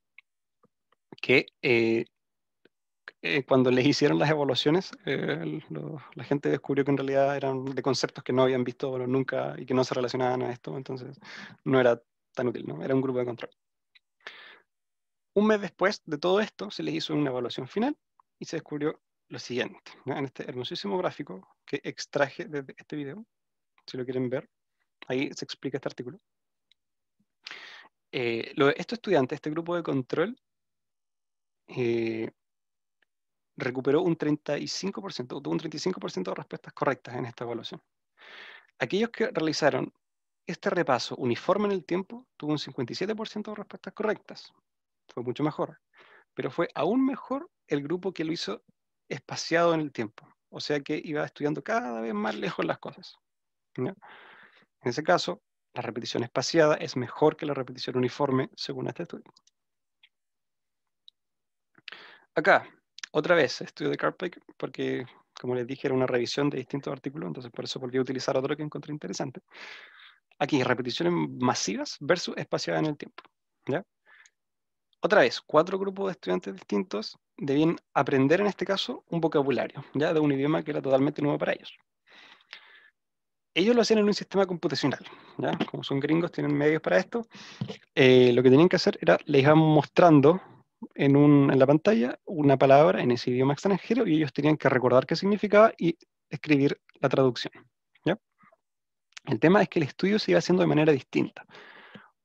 que eh, eh, cuando les hicieron las evaluaciones, eh, la gente descubrió que en realidad eran de conceptos que no habían visto nunca y que no se relacionaban a esto, entonces no era tan útil, ¿no? Era un grupo de control. Un mes después de todo esto, se les hizo una evaluación final y se descubrió lo siguiente, en este hermosísimo gráfico que extraje desde este video, si lo quieren ver, ahí se explica este artículo. Eh, este estudiante, este grupo de control, eh, recuperó un 35%, tuvo un 35% de respuestas correctas en esta evaluación. Aquellos que realizaron este repaso uniforme en el tiempo, tuvo un 57% de respuestas correctas. Fue mucho mejor. Pero fue aún mejor el grupo que lo hizo espaciado en el tiempo. O sea que iba estudiando cada vez más lejos las cosas. En ese caso, la repetición espaciada es mejor que la repetición uniforme según este estudio. Acá, otra vez, estudio de Carpick, porque como les dije, era una revisión de distintos artículos, entonces por eso volví a utilizar otro que encontré interesante. Aquí, repeticiones masivas versus espaciadas en el tiempo. ¿ya? Otra vez, cuatro grupos de estudiantes distintos debían aprender en este caso un vocabulario, ya de un idioma que era totalmente nuevo para ellos. Ellos lo hacían en un sistema computacional, ¿ya? como son gringos, tienen medios para esto. Eh, lo que tenían que hacer era, les iban mostrando en, la pantalla una palabra en ese idioma extranjero y ellos tenían que recordar qué significaba y escribir la traducción. ¿ya? El tema es que el estudio se iba haciendo de manera distinta.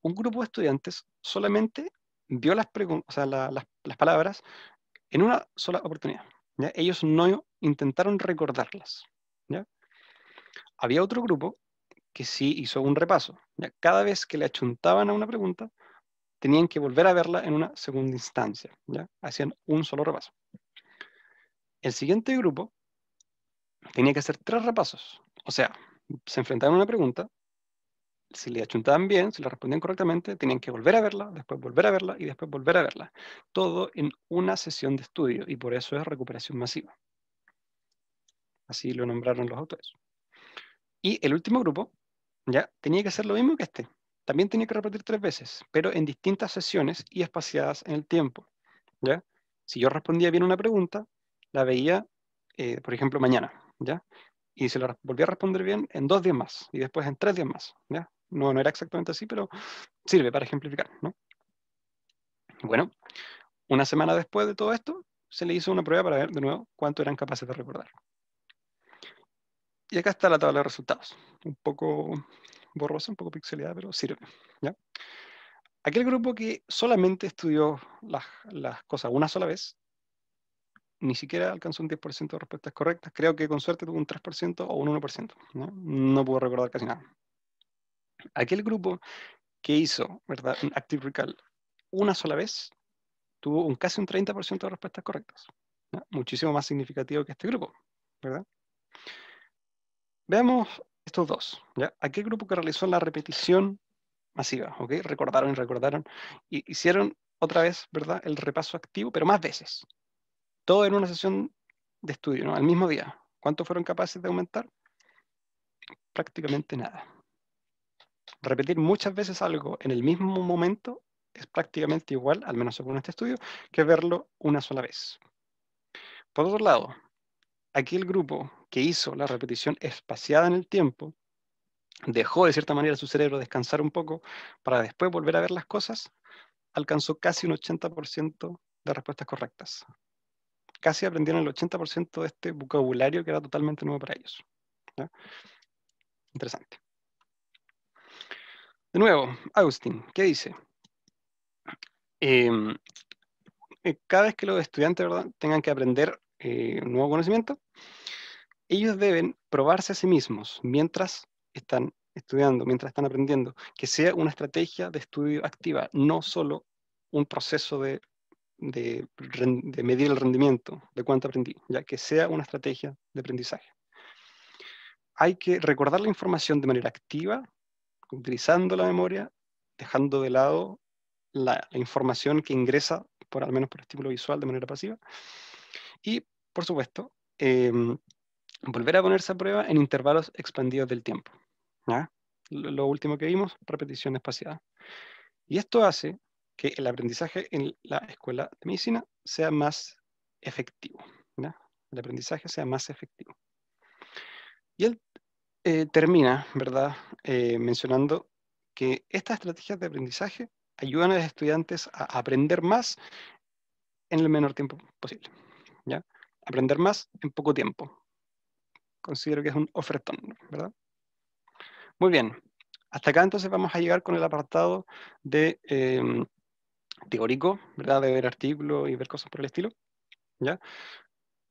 Un grupo de estudiantes solamente vio las, o las, palabras, en una sola oportunidad. Ellos no intentaron recordarlas. Había otro grupo que sí hizo un repaso. Cada vez que le achuntaban a una pregunta, tenían que volver a verla en una segunda instancia. Hacían un solo repaso. El siguiente grupo tenía que hacer tres repasos. O sea, se enfrentaban a una pregunta, si le achuntaban bien, si le respondían correctamente, tenían que volver a verla, después volver a verla y después volver a verla. Todo en una sesión de estudio y por eso es recuperación masiva. Así lo nombraron los autores. Y el último grupo ya tenía que hacer lo mismo que este. También tenía que repetir tres veces, pero en distintas sesiones y espaciadas en el tiempo. ¿ya? Si yo respondía bien una pregunta, la veía, eh, por ejemplo, mañana. ¿ya? y se la volvía a responder bien en dos días más y después en tres días más. ¿ya? No, no era exactamente así, pero sirve para ejemplificar, Bueno, una semana después de todo esto, se le hizo una prueba para ver de nuevo cuánto eran capaces de recordar. Y acá está la tabla de resultados, un poco borrosa, un poco pixelada, pero sirve. Aquel grupo que solamente estudió las, cosas una sola vez, ni siquiera alcanzó un 10% de respuestas correctas. Creo que con suerte tuvo un 3% o un 1%. ¿no? no pudo recordar casi nada aquel grupo que hizo, Un Active Recall una sola vez, tuvo un casi un 30% de respuestas correctas. Muchísimo más significativo que este grupo, ¿verdad? Veamos estos dos. ¿ya? Aquel grupo que realizó la repetición masiva, Recordaron y recordaron. Y hicieron otra vez, ¿verdad? El repaso activo, pero más veces. Todo en una sesión de estudio, ¿no? Al mismo día. ¿Cuánto fueron capaces de aumentar? Prácticamente nada repetir muchas veces algo en el mismo momento es prácticamente igual, al menos según este estudio, que verlo una sola vez. Por otro lado, aquí el grupo que hizo la repetición espaciada en el tiempo dejó de cierta manera su cerebro descansar un poco para después volver a ver las cosas, alcanzó casi un 80% de respuestas correctas. Casi aprendieron el 80% de este vocabulario que era totalmente nuevo para ellos. Interesante. De nuevo, Agustín, ¿qué dice? Em, eh, cada vez que los estudiantes tengan que aprender eh, un nuevo conocimiento, ellos deben probarse a sí mismos mientras están estudiando, mientras están aprendiendo, que sea una estrategia de estudio activa, no solo un proceso de, de medir el rendimiento de cuánto aprendí, ya que sea una estrategia de aprendizaje. Hay que recordar la información de manera activa utilizando la memoria, dejando de lado la, información que ingresa, por al menos por estímulo visual, de manera pasiva. Y, por supuesto, em, volver a ponerse a prueba en intervalos expandidos del tiempo. Lo, último que vimos, repetición espaciada. Y esto hace que el aprendizaje en la escuela de medicina sea más efectivo. El aprendizaje sea más efectivo. Y el eh, termina, ¿verdad?, eh, mencionando que estas estrategias de aprendizaje ayudan a los estudiantes a aprender más en el menor tiempo posible. ¿ya? Aprender más en poco tiempo. Considero que es un ofertón, ¿verdad? Muy bien. Hasta acá entonces vamos a llegar con el apartado de em, teórico, ¿verdad? De ver artículos y ver cosas por el estilo. ¿ya?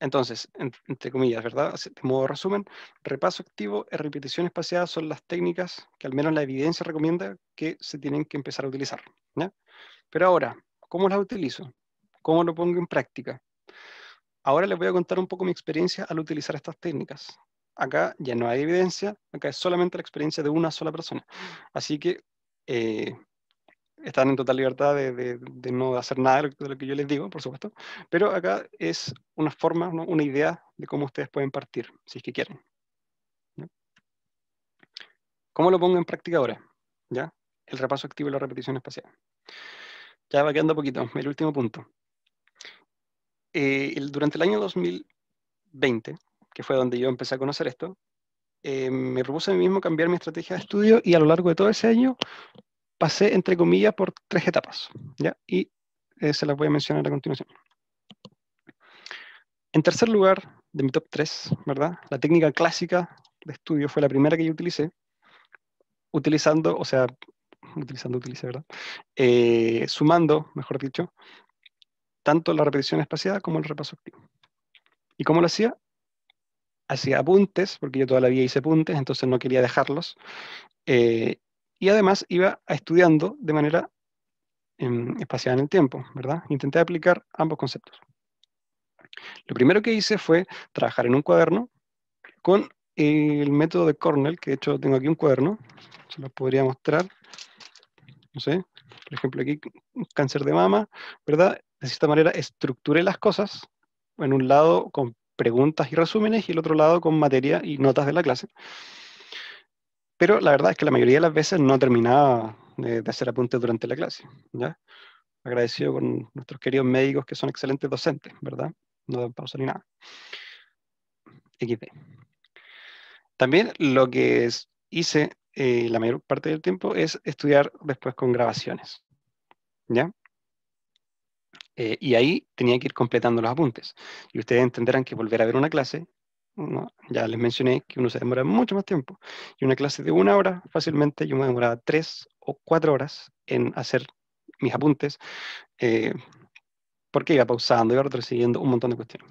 Entonces, entre comillas, ¿verdad? De modo resumen, repaso activo y repetición espaciada son las técnicas que al menos la evidencia recomienda que se tienen que empezar a utilizar. Pero ahora, ¿cómo las utilizo? ¿Cómo lo pongo en práctica? Ahora les voy a contar un poco mi experiencia al utilizar estas técnicas. Acá ya no hay evidencia, acá es solamente la experiencia de una sola persona. Así que eh, están en total libertad de, no hacer nada de lo, que yo les digo, por supuesto, pero acá es una forma, una idea de cómo ustedes pueden partir, si es que quieren. ¿Cómo lo pongo en práctica ahora? ¿Ya? El repaso activo y la repetición espacial. Ya va quedando poquito, el último punto. Eh, durante el año 2020, que fue donde yo empecé a conocer esto, eh, me propuse a mí mismo cambiar mi estrategia de estudio y a lo largo de todo ese año pasé, entre comillas, por tres etapas, ¿ya? Y eh, se las voy a mencionar a continuación. En tercer lugar, de mi top tres, ¿verdad? La técnica clásica de estudio fue la primera que yo utilicé, utilizando, o sea, utilizando, utilicé, ¿verdad? Eh, sumando, mejor dicho, tanto la repetición espaciada como el repaso activo. ¿Y cómo lo hacía? Hacía apuntes, porque yo toda la vida hice apuntes, entonces no quería dejarlos. Eh, y además iba estudiando de manera en, em, espaciada en el tiempo, ¿verdad? Intenté aplicar ambos conceptos. Lo primero que hice fue trabajar en un cuaderno con eh, el método de Cornell, que de hecho tengo aquí un cuaderno, se lo podría mostrar, no sé, por ejemplo aquí cáncer de mama, ¿verdad? De esta manera estructuré las cosas en un lado con preguntas y resúmenes y el otro lado con materia y notas de la clase pero la verdad es que la mayoría de las veces no terminaba de, hacer apuntes durante la clase, ¿ya? Agradecido con nuestros queridos médicos que son excelentes docentes, ¿verdad? No dan pausa ni nada. También lo que hice eh, la mayor parte del tiempo es estudiar después con grabaciones, ¿ya? Eh, y ahí tenía que ir completando los apuntes. Y ustedes entenderán que volver a ver una clase ya les mencioné que uno se demora mucho más tiempo. Y una clase de una hora, fácilmente yo me demoraba tres o cuatro horas en hacer mis apuntes, eh, porque iba pausando, iba retrocediendo un montón de cuestiones.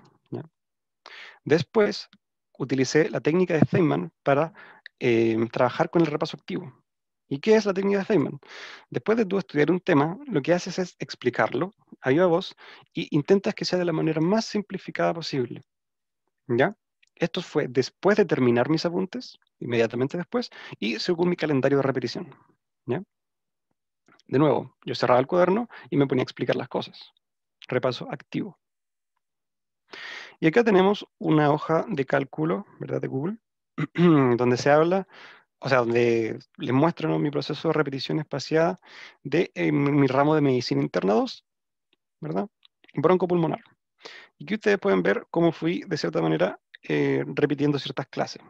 Después, utilicé la técnica de Feynman para eh, trabajar con el repaso activo. ¿Y qué es la técnica de Feynman? Después de tú estudiar un tema, lo que haces es explicarlo a viva voz y intentas que sea de la manera más simplificada posible. ¿Ya? Esto fue después de terminar mis apuntes, inmediatamente después, y según mi calendario de repetición. De nuevo, yo cerraba el cuaderno y me ponía a explicar las cosas. Repaso activo. Y acá tenemos una hoja de cálculo, ¿verdad? De Google, donde se habla, o sea, donde les muestro mi proceso de repetición espaciada de eh, mi ramo de medicina interna 2, ¿verdad? Broncopulmonar. Y que ustedes pueden ver cómo fui, de cierta manera, eh, repitiendo ciertas clases,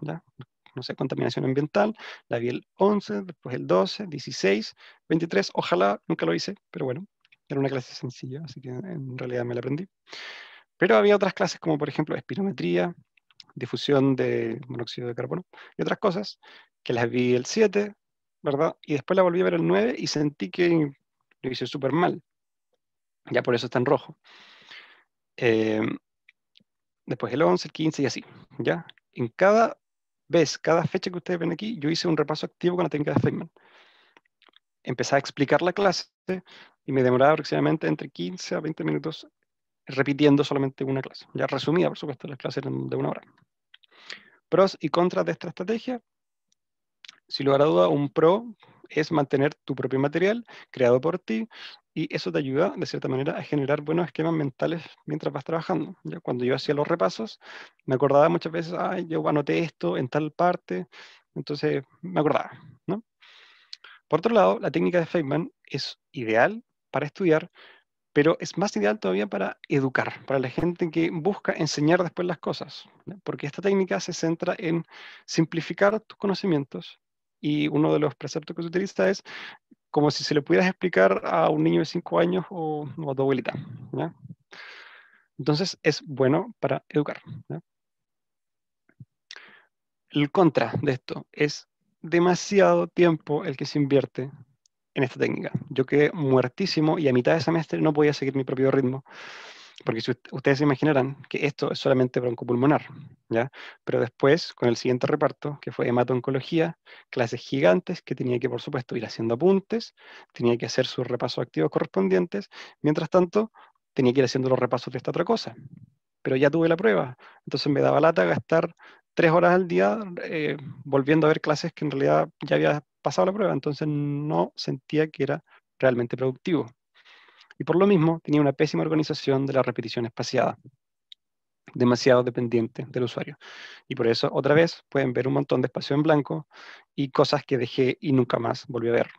No sé, contaminación ambiental, la vi el 11, después el 12, 16, 23, ojalá, nunca lo hice, pero bueno, era una clase sencilla, así que en realidad me la aprendí. Pero había otras clases como por ejemplo espirometría, difusión de monóxido de carbono y otras cosas, que las vi el 7, ¿verdad? Y después la volví a ver el 9 y sentí que lo hice súper mal. Ya por eso está en rojo. Eh, después el 11, el 15 y así, ¿ya? En cada vez, cada fecha que ustedes ven aquí, yo hice un repaso activo con la técnica de Feynman. Empecé a explicar la clase y me demoraba aproximadamente entre 15 a 20 minutos repitiendo solamente una clase. Ya resumida, por supuesto, las clases eran de una hora. Pros y contras de esta estrategia. Sin lugar a duda, un pro es mantener tu propio material creado por ti y eso te ayuda, de cierta manera, a generar buenos esquemas mentales mientras vas trabajando. ¿ya? Cuando yo hacía los repasos, me acordaba muchas veces, yo anoté esto en tal parte, entonces me acordaba. ¿no? Por otro lado, la técnica de Feynman es ideal para estudiar, pero es más ideal todavía para educar, para la gente que busca enseñar después las cosas, porque esta técnica se centra en simplificar tus conocimientos, y uno de los preceptos que se utiliza es como si se le pudieras explicar a un niño de 5 años o, a tu abuelita. Entonces es bueno para educar. El contra de esto es demasiado tiempo el que se invierte en esta técnica. Yo quedé muertísimo y a mitad de semestre no podía seguir mi propio ritmo. Porque ustedes se imaginarán que esto es solamente broncopulmonar, ¿ya? Pero después, con el siguiente reparto, que fue hemato-oncología, clases gigantes, que tenía que, por supuesto, ir haciendo apuntes, tenía que hacer sus repasos activos correspondientes, mientras tanto, tenía que ir haciendo los repasos de esta otra cosa. Pero ya tuve la prueba, entonces me daba lata gastar tres horas al día eh, volviendo a ver clases que en realidad ya había pasado la prueba, entonces no sentía que era realmente productivo y por lo mismo tenía una pésima organización de la repetición espaciada, demasiado dependiente del usuario. Y por eso, otra vez, pueden ver un montón de espacio en blanco y cosas que dejé y nunca más volví a ver.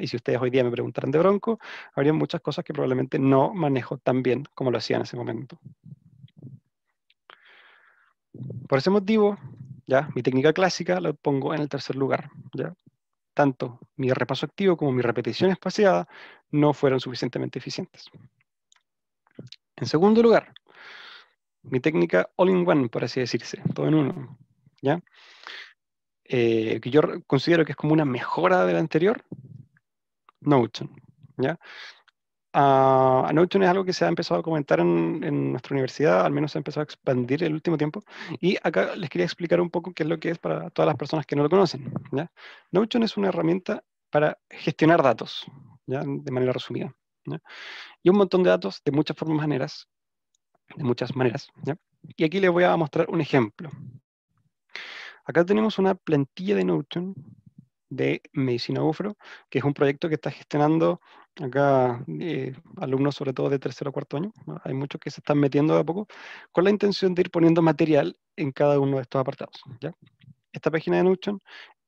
Y si ustedes hoy día me preguntaran de bronco, habría muchas cosas que probablemente no manejo tan bien como lo hacía en ese momento. Por ese motivo, ¿ya? mi técnica clásica la pongo en el tercer lugar. ¿ya? Tanto mi repaso activo como mi repetición espaciada no fueron suficientemente eficientes. En segundo lugar, mi técnica all-in-one, por así decirse, todo en uno, ¿ya? Eh, que yo considero que es como una mejora de la anterior, no ¿ya? A ah, Notion es algo que se ha empezado a comentar en, nuestra universidad, al menos se ha empezado a expandir el último tiempo. Y acá les quería explicar un poco qué es lo que es para todas las personas que no lo conocen. ¿ya? es una herramienta para gestionar datos, de manera resumida. Y un montón de datos de muchas formas maneras, de muchas maneras. Y aquí les voy a mostrar un ejemplo. Acá tenemos una plantilla de Notion de Medicina Bufro, que es un proyecto que está gestionando acá eh, alumnos sobre todo de tercero o cuarto año, hay muchos que se están metiendo de a poco, con la intención de ir poniendo material en cada uno de estos apartados. ¿ya? Esta página de Notion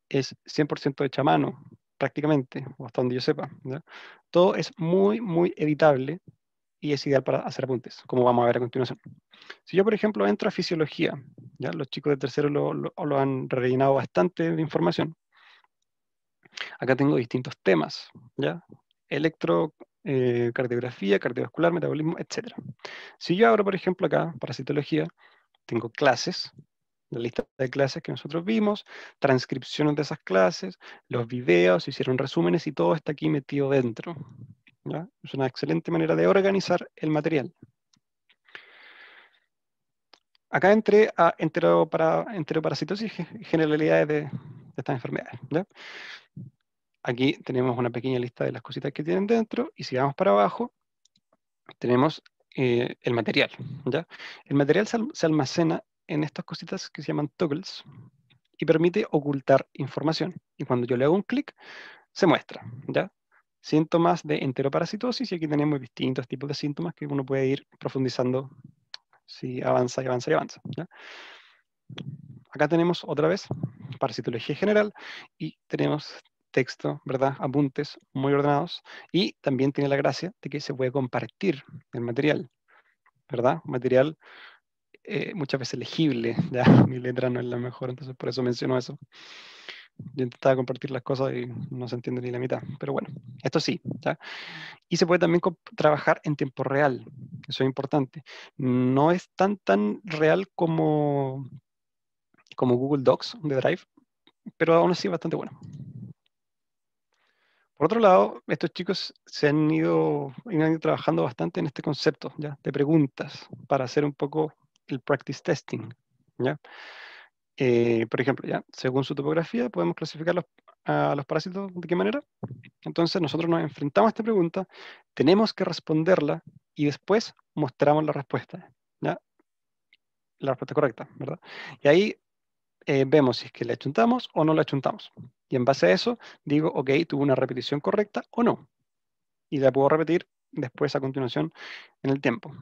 es 100% hecha a mano, prácticamente, o hasta donde yo sepa. Todo es muy, muy editable y es ideal para hacer apuntes, como vamos a ver a continuación. Si yo, por ejemplo, entro a fisiología, ¿ya? los chicos de tercero lo, han rellenado bastante de información, Acá tengo distintos temas, ¿ya? electrocardiografía, eh, cardiovascular, metabolismo, etc. Si yo abro, por ejemplo, acá, parasitología, tengo clases, la lista de clases que nosotros vimos, transcripciones de esas clases, los videos, hicieron resúmenes y todo está aquí metido dentro. Es una excelente manera de organizar el material. Acá entré a enteroparasitosis y generalidades de, estas enfermedades aquí tenemos una pequeña lista de las cositas que tienen dentro, y si vamos para abajo, tenemos eh, el material. ¿ya? El material se, almacena en estas cositas que se llaman toggles, y permite ocultar información. Y cuando yo le hago un clic, se muestra, ¿ya? Síntomas de enteroparasitosis, y aquí tenemos distintos tipos de síntomas que uno puede ir profundizando si avanza y avanza y avanza. Acá tenemos otra vez parasitología general y tenemos texto, ¿verdad? Apuntes muy ordenados. Y también tiene la gracia de que se puede compartir el material, ¿verdad? material eh, muchas veces legible, ya mi letra no es la mejor, entonces por eso menciono eso. Yo intentaba compartir las cosas y no se entiende ni la mitad, pero bueno, esto sí. ¿ya? Y se puede también trabajar en tiempo real, eso es importante. No es tan, tan real como, como Google Docs de Drive, pero aún así bastante bueno. Por otro lado, estos chicos se han ido, trabajando bastante en este concepto ¿ya? de preguntas para hacer un poco el practice testing. ¿ya? Eh, por ejemplo, ¿ya? según su topografía, podemos clasificar a los parásitos de qué manera. Entonces, nosotros nos enfrentamos a esta pregunta, tenemos que responderla y después mostramos la respuesta. ¿ya? La respuesta correcta, ¿verdad? Y ahí eh, vemos si es que la achuntamos o no la achuntamos. Y en base a eso digo, ok, tuvo una repetición correcta o no. Y la puedo repetir después a continuación en el tiempo.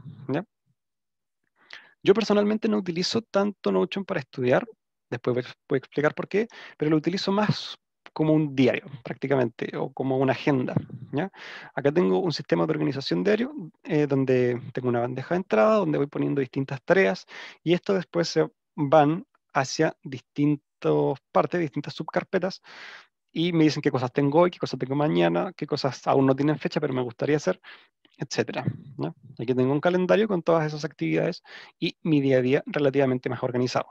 Yo personalmente no utilizo tanto Notion para estudiar, después voy, a explicar por qué, pero lo utilizo más como un diario prácticamente o como una agenda. ¿ya? Acá tengo un sistema de organización diario eh, donde tengo una bandeja de entrada donde voy poniendo distintas tareas y esto después se van hacia distintas partes, distintas subcarpetas, y me dicen qué cosas tengo hoy, qué cosas tengo mañana, qué cosas aún no tienen fecha, pero me gustaría hacer, etc. Aquí tengo un calendario con todas esas actividades y mi día a día relativamente más organizado.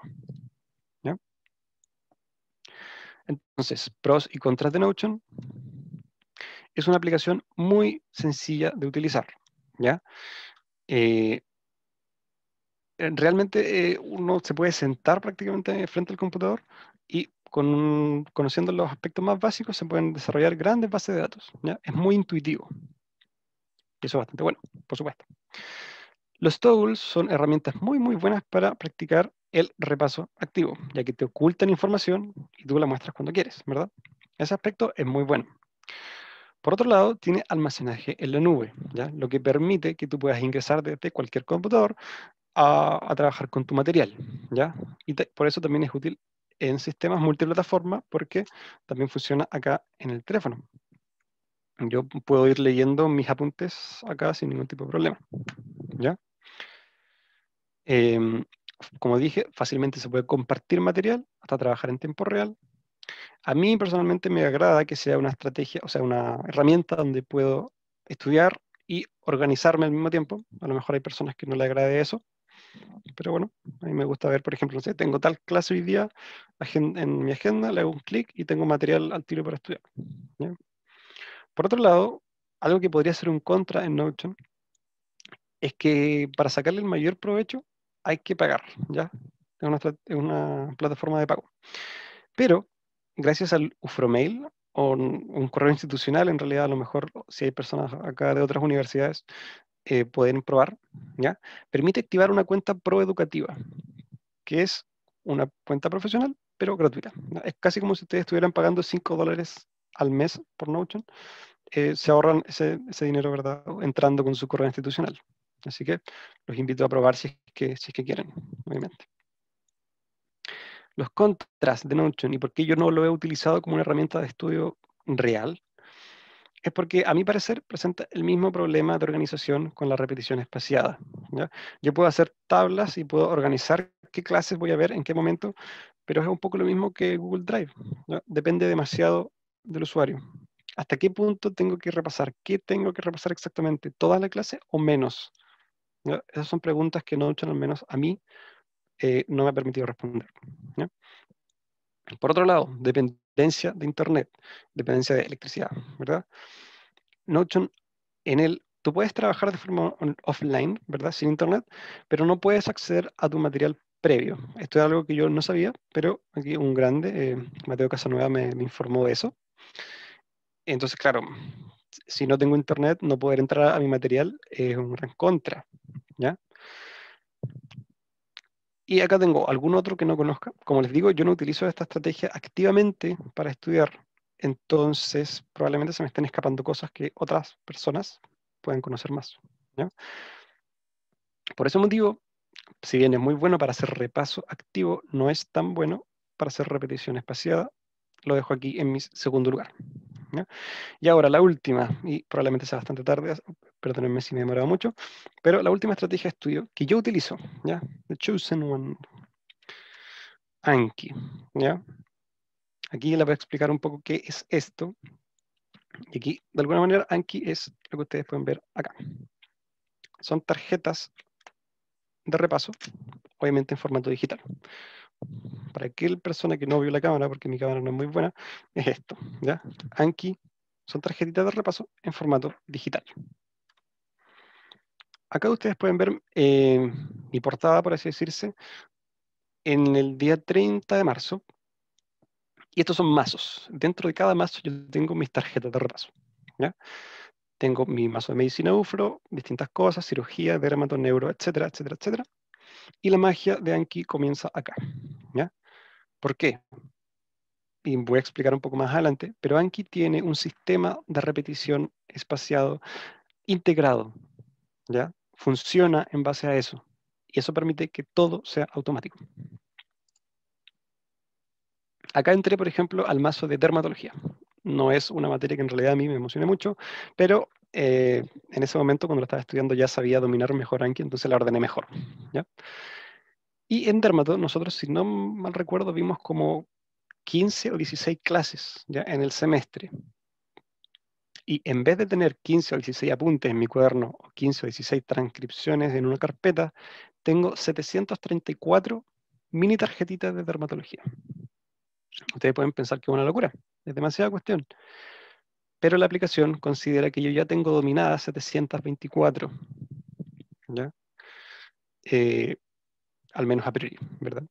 Entonces, pros y contras de Notion. Es una aplicación muy sencilla de utilizar. ¿ya? Eh, eh, realmente eh, uno se puede sentar prácticamente frente al computador y con, conociendo los aspectos más básicos se pueden desarrollar grandes bases de datos. Es muy intuitivo. eso es bastante bueno, por supuesto. Los tools son herramientas muy, muy buenas para practicar el repaso activo, ya que te ocultan información y tú la muestras cuando quieres, ¿verdad? Ese aspecto es muy bueno. Por otro lado, tiene almacenaje en la nube, ¿ya? lo que permite que tú puedas ingresar desde cualquier computador a, trabajar con tu material, ¿ya? Y por eso también es útil en sistemas multiplataforma porque también funciona acá en el teléfono. Yo puedo ir leyendo mis apuntes acá sin ningún tipo de problema, em, como dije, fácilmente se puede compartir material hasta trabajar en tiempo real. A mí personalmente me agrada que sea una estrategia, o sea, una herramienta donde puedo estudiar y organizarme al mismo tiempo. A lo mejor hay personas que no le agrade eso, pero bueno, a mí me gusta ver, por ejemplo, si tengo tal clase hoy día en mi agenda, le hago un clic y tengo material al tiro para estudiar. Por otro lado, algo que podría ser un contra en Notion es que para sacarle el mayor provecho hay que pagar, ¿ya? Es una, plataforma de pago. Pero gracias al Ufromail o un correo institucional, en realidad a lo mejor si hay personas acá de otras universidades, eh, pueden probar, ¿ya? permite activar una cuenta pro educativa que es una cuenta profesional, pero gratuita. Es casi como si ustedes estuvieran pagando 5 dólares al mes por Notion. Eh, se ahorran ese, dinero, ¿verdad? Entrando con su correo institucional. Así que los invito a probar si es que, si es que quieren, obviamente. Los contras de Notion y por qué yo no lo he utilizado como una herramienta de estudio real es porque, a mi parecer, presenta el mismo problema de organización con la repetición espaciada. Yo puedo hacer tablas y puedo organizar qué clases voy a ver, en qué momento, pero es un poco lo mismo que Google Drive. Depende demasiado del usuario. ¿Hasta qué punto tengo que repasar? ¿Qué tengo que repasar exactamente? ¿Toda la clase o menos? Esas son preguntas que no al menos a mí eh, no me ha permitido responder. Por otro lado, dependencia de Internet, dependencia de electricidad, ¿verdad? Notion, en él, tú puedes trabajar de forma offline, ¿verdad? Sin Internet, pero no puedes acceder a tu material previo. Esto es algo que yo no sabía, pero aquí un grande, eh, Mateo Casanueva, me, me informó de eso. Entonces, claro, si no tengo Internet, no poder entrar a mi material es un gran contra, ¿ya? Y acá tengo algún otro que no conozca. Como les digo, yo no utilizo esta estrategia activamente para estudiar. Entonces, probablemente se me estén escapando cosas que otras personas pueden conocer más. Por ese motivo, si bien es muy bueno para hacer repaso activo, no es tan bueno para hacer repetición espaciada. Lo dejo aquí en mi segundo lugar. Y ahora la última, y probablemente sea bastante tarde perdónenme si me he demorado mucho, pero la última estrategia de estudio que yo utilizo, ¿ya? The Chosen One, Anki, ¿ya? Aquí les voy a explicar un poco qué es esto. Y aquí, de alguna manera, Anki es lo que ustedes pueden ver acá. Son tarjetas de repaso, obviamente en formato digital. Para aquel persona que no vio la cámara, porque mi cámara no es muy buena, es esto, ¿ya? Anki son tarjetitas de repaso en formato digital, Acá ustedes pueden ver eh, mi portada, por así decirse, en el día 30 de marzo. Y estos son mazos. Dentro de cada mazo yo tengo mis tarjetas de repaso. Tengo mi mazo de medicina UFRO, distintas cosas, cirugía, dermatoneuro, etcétera, etcétera, etcétera. Y la magia de Anki comienza acá. ¿Por qué? Y voy a explicar un poco más adelante, pero Anki tiene un sistema de repetición espaciado integrado. ¿ya? funciona en base a eso. Y eso permite que todo sea automático. Acá entré, por ejemplo, al mazo de dermatología. No es una materia que en realidad a mí me emocione mucho, pero eh, en ese momento cuando lo estaba estudiando ya sabía dominar mejor Anki, entonces la ordené mejor. Y en Dermatología, nosotros, si no mal recuerdo, vimos como 15 o 16 clases ¿ya? en el semestre y en vez de tener 15 o 16 apuntes en mi cuaderno o 15 o 16 transcripciones en una carpeta, tengo 734 mini tarjetitas de dermatología. Ustedes pueden pensar que es una locura, es demasiada cuestión. Pero la aplicación considera que yo ya tengo dominadas 724. ¿ya? Eh, al menos a priori, ¿verdad?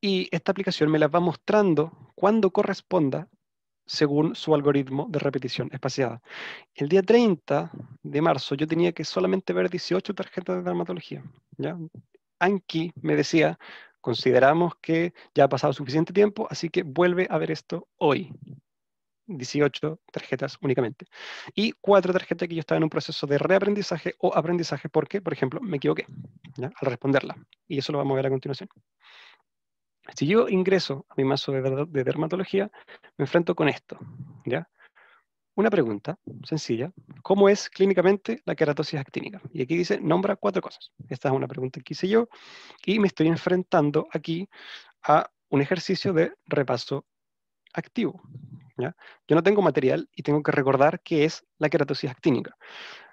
Y esta aplicación me las va mostrando cuando corresponda según su algoritmo de repetición espaciada. El día 30 de marzo yo tenía que solamente ver 18 tarjetas de dermatología. ¿ya? Anki me decía, consideramos que ya ha pasado suficiente tiempo, así que vuelve a ver esto hoy. 18 tarjetas únicamente. Y cuatro tarjetas que yo estaba en un proceso de reaprendizaje o aprendizaje porque, por ejemplo, me equivoqué al responderla. Y eso lo vamos a ver a continuación. Si yo ingreso a mi mazo de, dermatología, me enfrento con esto, ¿ya? Una pregunta sencilla, ¿cómo es clínicamente la queratosis actínica? Y aquí dice, nombra cuatro cosas. Esta es una pregunta que hice yo y me estoy enfrentando aquí a un ejercicio de repaso activo, yo no tengo material y tengo que recordar qué es la queratosis actínica.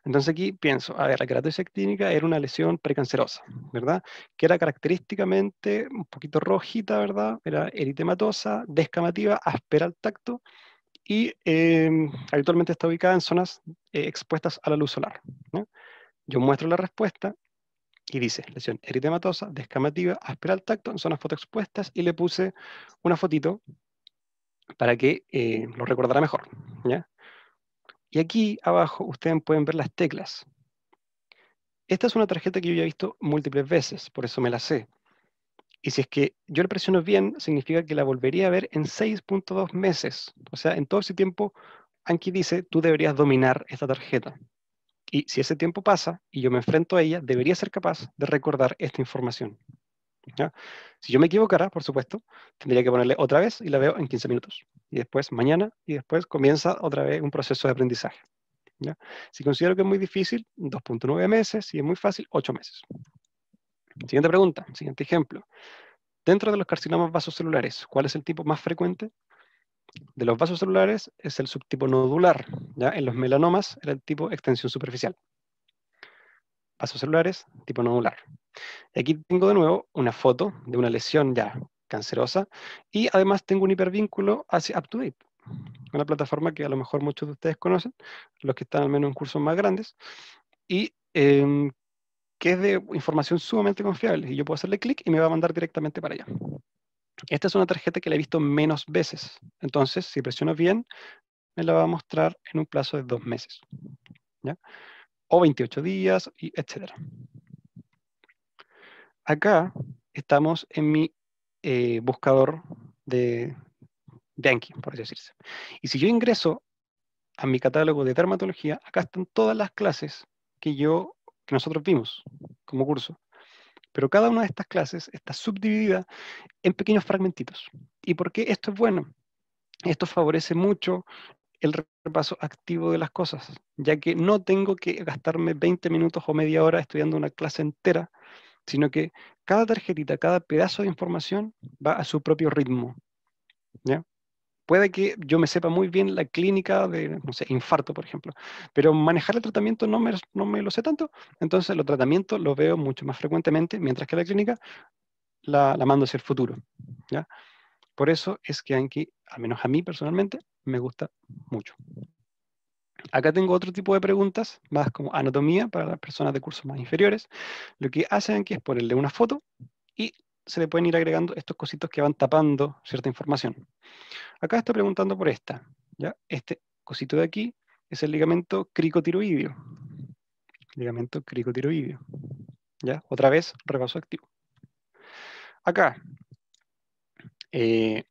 Entonces aquí pienso, a ver, la queratosis actínica era una lesión precancerosa, ¿verdad? Que era característicamente un poquito rojita, ¿verdad? Era eritematosa, descamativa, áspera al tacto y eh, habitualmente está ubicada en zonas eh, expuestas a la luz solar. Yo muestro la respuesta y dice lesión eritematosa, descamativa, áspera al tacto, en zonas fotoexpuestas y le puse una fotito para que eh, lo recordara mejor. ¿ya? Y aquí abajo ustedes pueden ver las teclas. Esta es una tarjeta que yo ya he visto múltiples veces, por eso me la sé. Y si es que yo la presiono bien, significa que la volvería a ver en 6.2 meses. O sea, en todo ese tiempo, Anki dice, tú deberías dominar esta tarjeta. Y si ese tiempo pasa y yo me enfrento a ella, debería ser capaz de recordar esta información. Si yo me equivocara, por supuesto, tendría que ponerle otra vez y la veo en 15 minutos. Y después mañana y después comienza otra vez un proceso de aprendizaje. Si considero que es muy difícil, 2.9 meses. Si es muy fácil, 8 meses. Siguiente pregunta, siguiente ejemplo. Dentro de los carcinomas vasocelulares, ¿cuál es el tipo más frecuente? De los vasos celulares es el subtipo nodular. ¿ya? En los melanomas era el tipo extensión superficial a sus celulares tipo nodular. Aquí tengo de nuevo una foto de una lesión ya cancerosa y además tengo un hipervínculo hacia UpToDate, una plataforma que a lo mejor muchos de ustedes conocen, los que están al menos en cursos más grandes, y em, que es de información sumamente confiable. Y yo puedo hacerle clic y me va a mandar directamente para allá. Esta es una tarjeta que la he visto menos veces. Entonces, si presiono bien, me la va a mostrar en un plazo de dos meses. ¿ya? o 28 días, etc. Acá estamos en mi eh, buscador de, por así decirse. Y si yo ingreso a mi catálogo de dermatología, acá están todas las clases que yo, que nosotros vimos como curso. Pero cada una de estas clases está subdividida en pequeños fragmentitos. ¿Y por qué esto es bueno? Esto favorece mucho el repaso activo de las cosas, ya que no tengo que gastarme 20 minutos o media hora estudiando una clase entera, sino que cada tarjetita, cada pedazo de información va a su propio ritmo. ¿ya? Puede que yo me sepa muy bien la clínica de, no sé, infarto, por ejemplo, pero manejar el tratamiento no me, lo sé tanto, entonces los tratamientos los veo mucho más frecuentemente, mientras que la clínica la, la mando hacia el futuro. ¿ya? Por eso es que Anki, al menos a mí personalmente, me gusta mucho. Acá tengo otro tipo de preguntas, más como anatomía para las personas de cursos más inferiores. Lo que hacen Anki es ponerle una foto y se le pueden ir agregando estos cositos que van tapando cierta información. Acá estoy preguntando por esta. ¿ya? Este cosito de aquí es el ligamento cricotiroidio. Ligamento cricotiroideo. ¿ya? Otra vez, repaso activo. Acá, eh,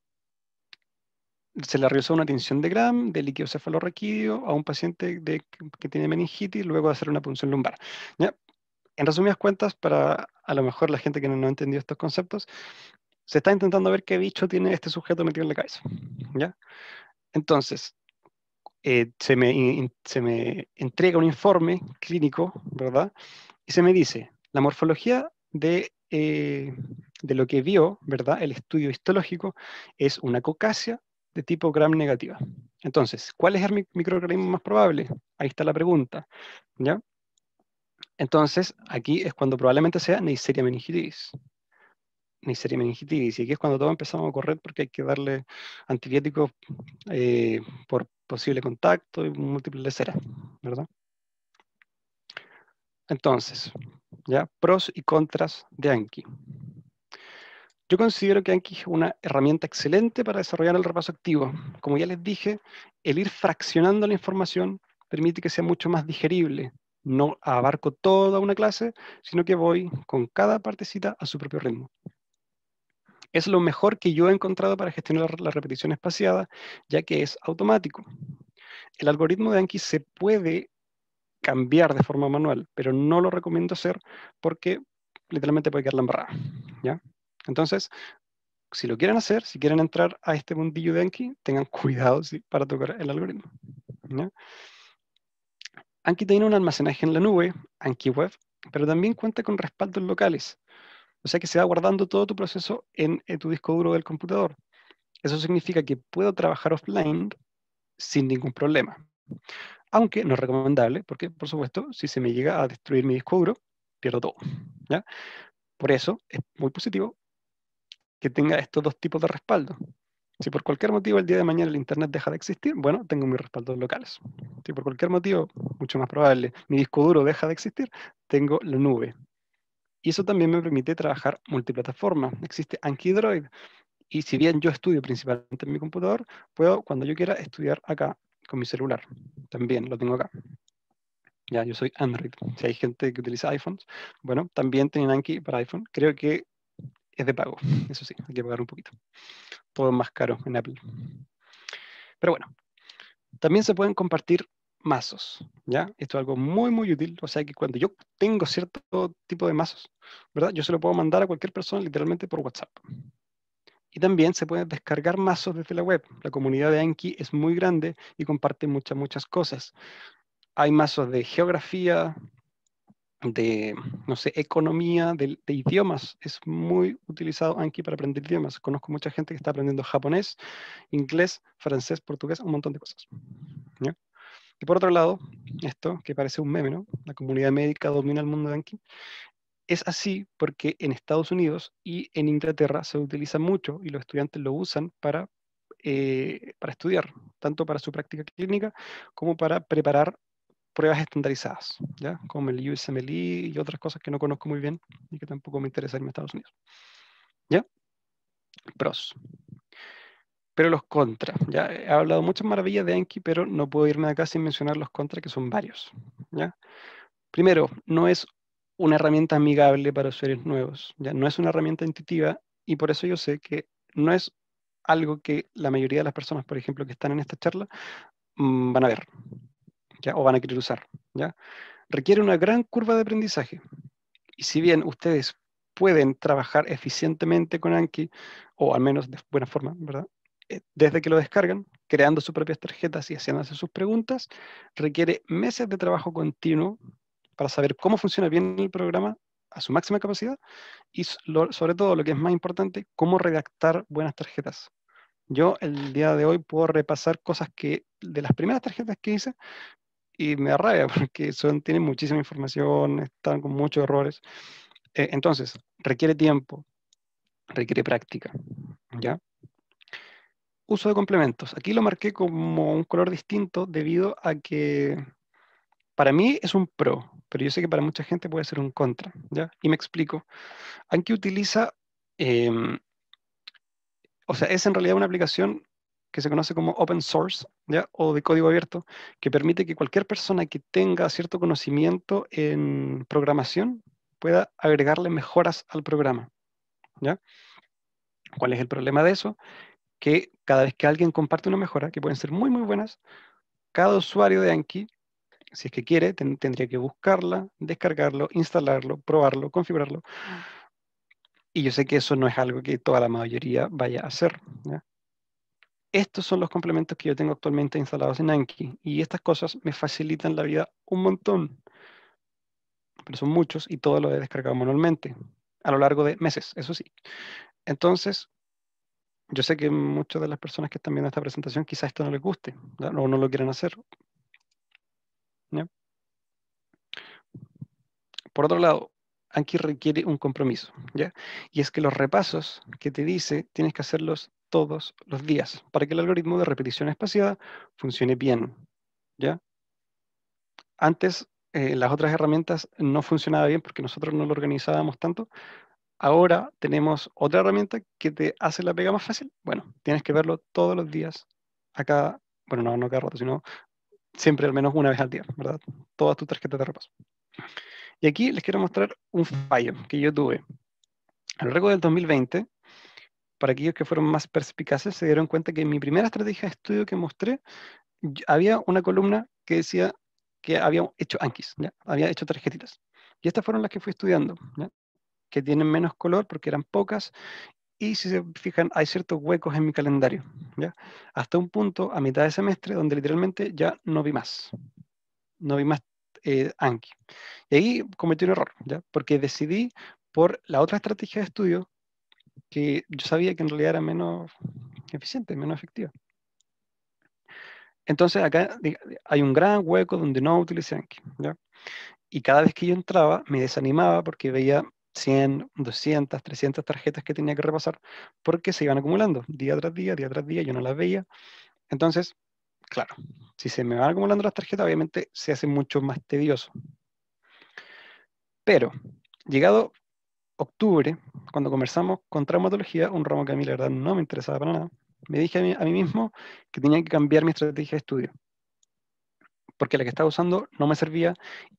se le realizó una tinción de Gram de líquido cefalorraquídeo a un paciente que tiene meningitis luego de hacer una punción lumbar. En resumidas cuentas, para a lo mejor la gente que no, ha entendido estos conceptos, se está intentando ver qué bicho tiene este sujeto metido en la cabeza. ¿ya? Entonces, eh, se, me, entrega un informe clínico, ¿verdad? Y se me dice, la morfología de... Eh, de lo que vio, ¿verdad? El estudio histológico es una cocasia de tipo gram negativa. Entonces, ¿cuál es el microorganismo más probable? Ahí está la pregunta, ¿ya? Entonces, aquí es cuando probablemente sea Neisseria meningitis. Neisseria meningitis, y aquí es cuando todo empezamos a correr porque hay que darle antibióticos eh, por posible contacto y múltiples leceras, ¿verdad? Entonces, ya, pros y contras de Anki. Yo considero que Anki es una herramienta excelente para desarrollar el repaso activo. Como ya les dije, el ir fraccionando la información permite que sea mucho más digerible. No abarco toda una clase, sino que voy con cada partecita a su propio ritmo. Es lo mejor que yo he encontrado para gestionar la repetición espaciada, ya que es automático. El algoritmo de Anki se puede cambiar de forma manual, pero no lo recomiendo hacer porque literalmente puede quedar la ¿ya? Entonces, si lo quieren hacer, si quieren entrar a este mundillo de Anki, tengan cuidado para tocar el algoritmo. Anki tiene un almacenaje en la nube, Anki Web, pero también cuenta con respaldos locales. O sea que se va guardando todo tu proceso en, tu disco duro del computador. Eso significa que puedo trabajar offline sin ningún problema. Aunque no es recomendable, porque por supuesto, si se me llega a destruir mi disco duro, pierdo todo. Por eso es muy positivo que tenga estos dos tipos de respaldo. Si por cualquier motivo el día de mañana el Internet deja de existir, bueno, tengo mis respaldos locales. Si por cualquier motivo, mucho más probable, mi disco duro deja de existir, tengo la nube. Y eso también me permite trabajar multiplataforma. Existe Anki Droid. Y si bien yo estudio principalmente en mi computador, puedo cuando yo quiera estudiar acá con mi celular. También lo tengo acá. Ya, yo soy Android. Si hay gente que utiliza iPhones, bueno, también tienen Anki para iPhone. Creo que es de pago, eso sí, hay que pagar un poquito. Todo más caro en Apple. Pero bueno, también se pueden compartir mazos, ¿ya? Esto es algo muy, muy útil, o sea que cuando yo tengo cierto tipo de mazos, ¿verdad? Yo se lo puedo mandar a cualquier persona literalmente por WhatsApp. Y también se pueden descargar mazos desde la web. La comunidad de Anki es muy grande y comparte muchas, muchas cosas. Hay mazos de geografía, de, no sé, economía de, idiomas. Es muy utilizado Anki para aprender idiomas. Conozco mucha gente que está aprendiendo japonés, inglés, francés, portugués, un montón de cosas. Y por otro lado, esto que parece un meme, ¿no? La comunidad médica domina el mundo de Anki. Es así porque en Estados Unidos y en Inglaterra se utiliza mucho y los estudiantes lo usan para, eh, para estudiar, tanto para su práctica clínica como para preparar pruebas estandarizadas, ¿ya? como el USMLE y otras cosas que no conozco muy bien y que tampoco me interesan en Estados Unidos. ¿Ya? Pros. Pero los contras, ya he hablado muchas maravillas de Anki, pero no puedo irme de acá sin mencionar los contras, que son varios. ¿ya? Primero, no es una herramienta amigable para usuarios nuevos, ya no es una herramienta intuitiva y por eso yo sé que no es algo que la mayoría de las personas, por ejemplo, que están en esta charla, mm, van a ver o van a querer usar. ¿ya? Requiere una gran curva de aprendizaje. Y si bien ustedes pueden trabajar eficientemente con Anki, o al menos de buena forma, ¿verdad? Eh, desde que lo descargan, creando sus propias tarjetas y haciéndose sus preguntas, requiere meses de trabajo continuo para saber cómo funciona bien el programa a su máxima capacidad y sobre todo lo que es más importante, cómo redactar buenas tarjetas. Yo el día de hoy puedo repasar cosas que de las primeras tarjetas que hice y me da porque son, tienen muchísima información, están con muchos errores. Eh, entonces, requiere tiempo, requiere práctica, ¿ya? Uso de complementos. Aquí lo marqué como un color distinto debido a que para mí es un pro, pero yo sé que para mucha gente puede ser un contra, ¿ya? Y me explico. Anki utiliza, em, o sea, es en realidad una aplicación que se conoce como open source ¿ya? o de código abierto, que permite que cualquier persona que tenga cierto conocimiento en programación pueda agregarle mejoras al programa. ¿Cuál es el problema de eso? Que cada vez que alguien comparte una mejora, que pueden ser muy, muy buenas, cada usuario de Anki, si es que quiere, tendría que buscarla, descargarlo, instalarlo, probarlo, configurarlo. Mm. Y yo sé que eso no es algo que toda la mayoría vaya a hacer estos son los complementos que yo tengo actualmente instalados en Anki y estas cosas me facilitan la vida un montón. Pero son muchos y todo lo he descargado manualmente a lo largo de meses, eso sí. Entonces, yo sé que muchas de las personas que están viendo esta presentación quizás esto no les guste o no lo quieran hacer. Por otro lado, Anki requiere un compromiso, ¿ya? Y es que los repasos que te dice tienes que hacerlos todos los días para que el algoritmo de repetición espaciada funcione bien. ¿ya? Antes eh, las otras herramientas no funcionaban bien porque nosotros no lo organizábamos tanto. Ahora tenemos otra herramienta que te hace la pega más fácil. Bueno, tienes que verlo todos los días, acá, bueno, no, no cada rato, sino siempre al menos una vez al día, ¿verdad? Todas tus tarjetas de repaso. Y aquí les quiero mostrar un fallo que yo tuve. A lo largo del 2020, para aquellos que fueron más perspicaces, se dieron cuenta que en mi primera estrategia de estudio que mostré, había una columna que decía que había hecho Anquis, había hecho tarjetitas. Y estas fueron las que fui estudiando, que tienen menos color porque eran pocas. Y si se fijan, hay ciertos huecos en mi calendario, hasta un punto a mitad de semestre donde literalmente ya no vi más. No vi más eh, Anki. Y ahí cometí un error, porque decidí por la otra estrategia de estudio que yo sabía que en realidad era menos eficiente, menos efectiva. Entonces acá hay un gran hueco donde no utilicé Anki. Y cada vez que yo entraba me desanimaba porque veía 100, 200, 300 tarjetas que tenía que repasar porque se iban acumulando día tras día, día tras día, yo no las veía. Entonces, claro, si se me van acumulando las tarjetas, obviamente se hace mucho más tedioso. Pero, llegado octubre, cuando conversamos con traumatología, un ramo que a mí la verdad no me interesaba para nada, me dije a mí, mismo que tenía que cambiar mi estrategia de estudio, porque la que estaba usando no me servía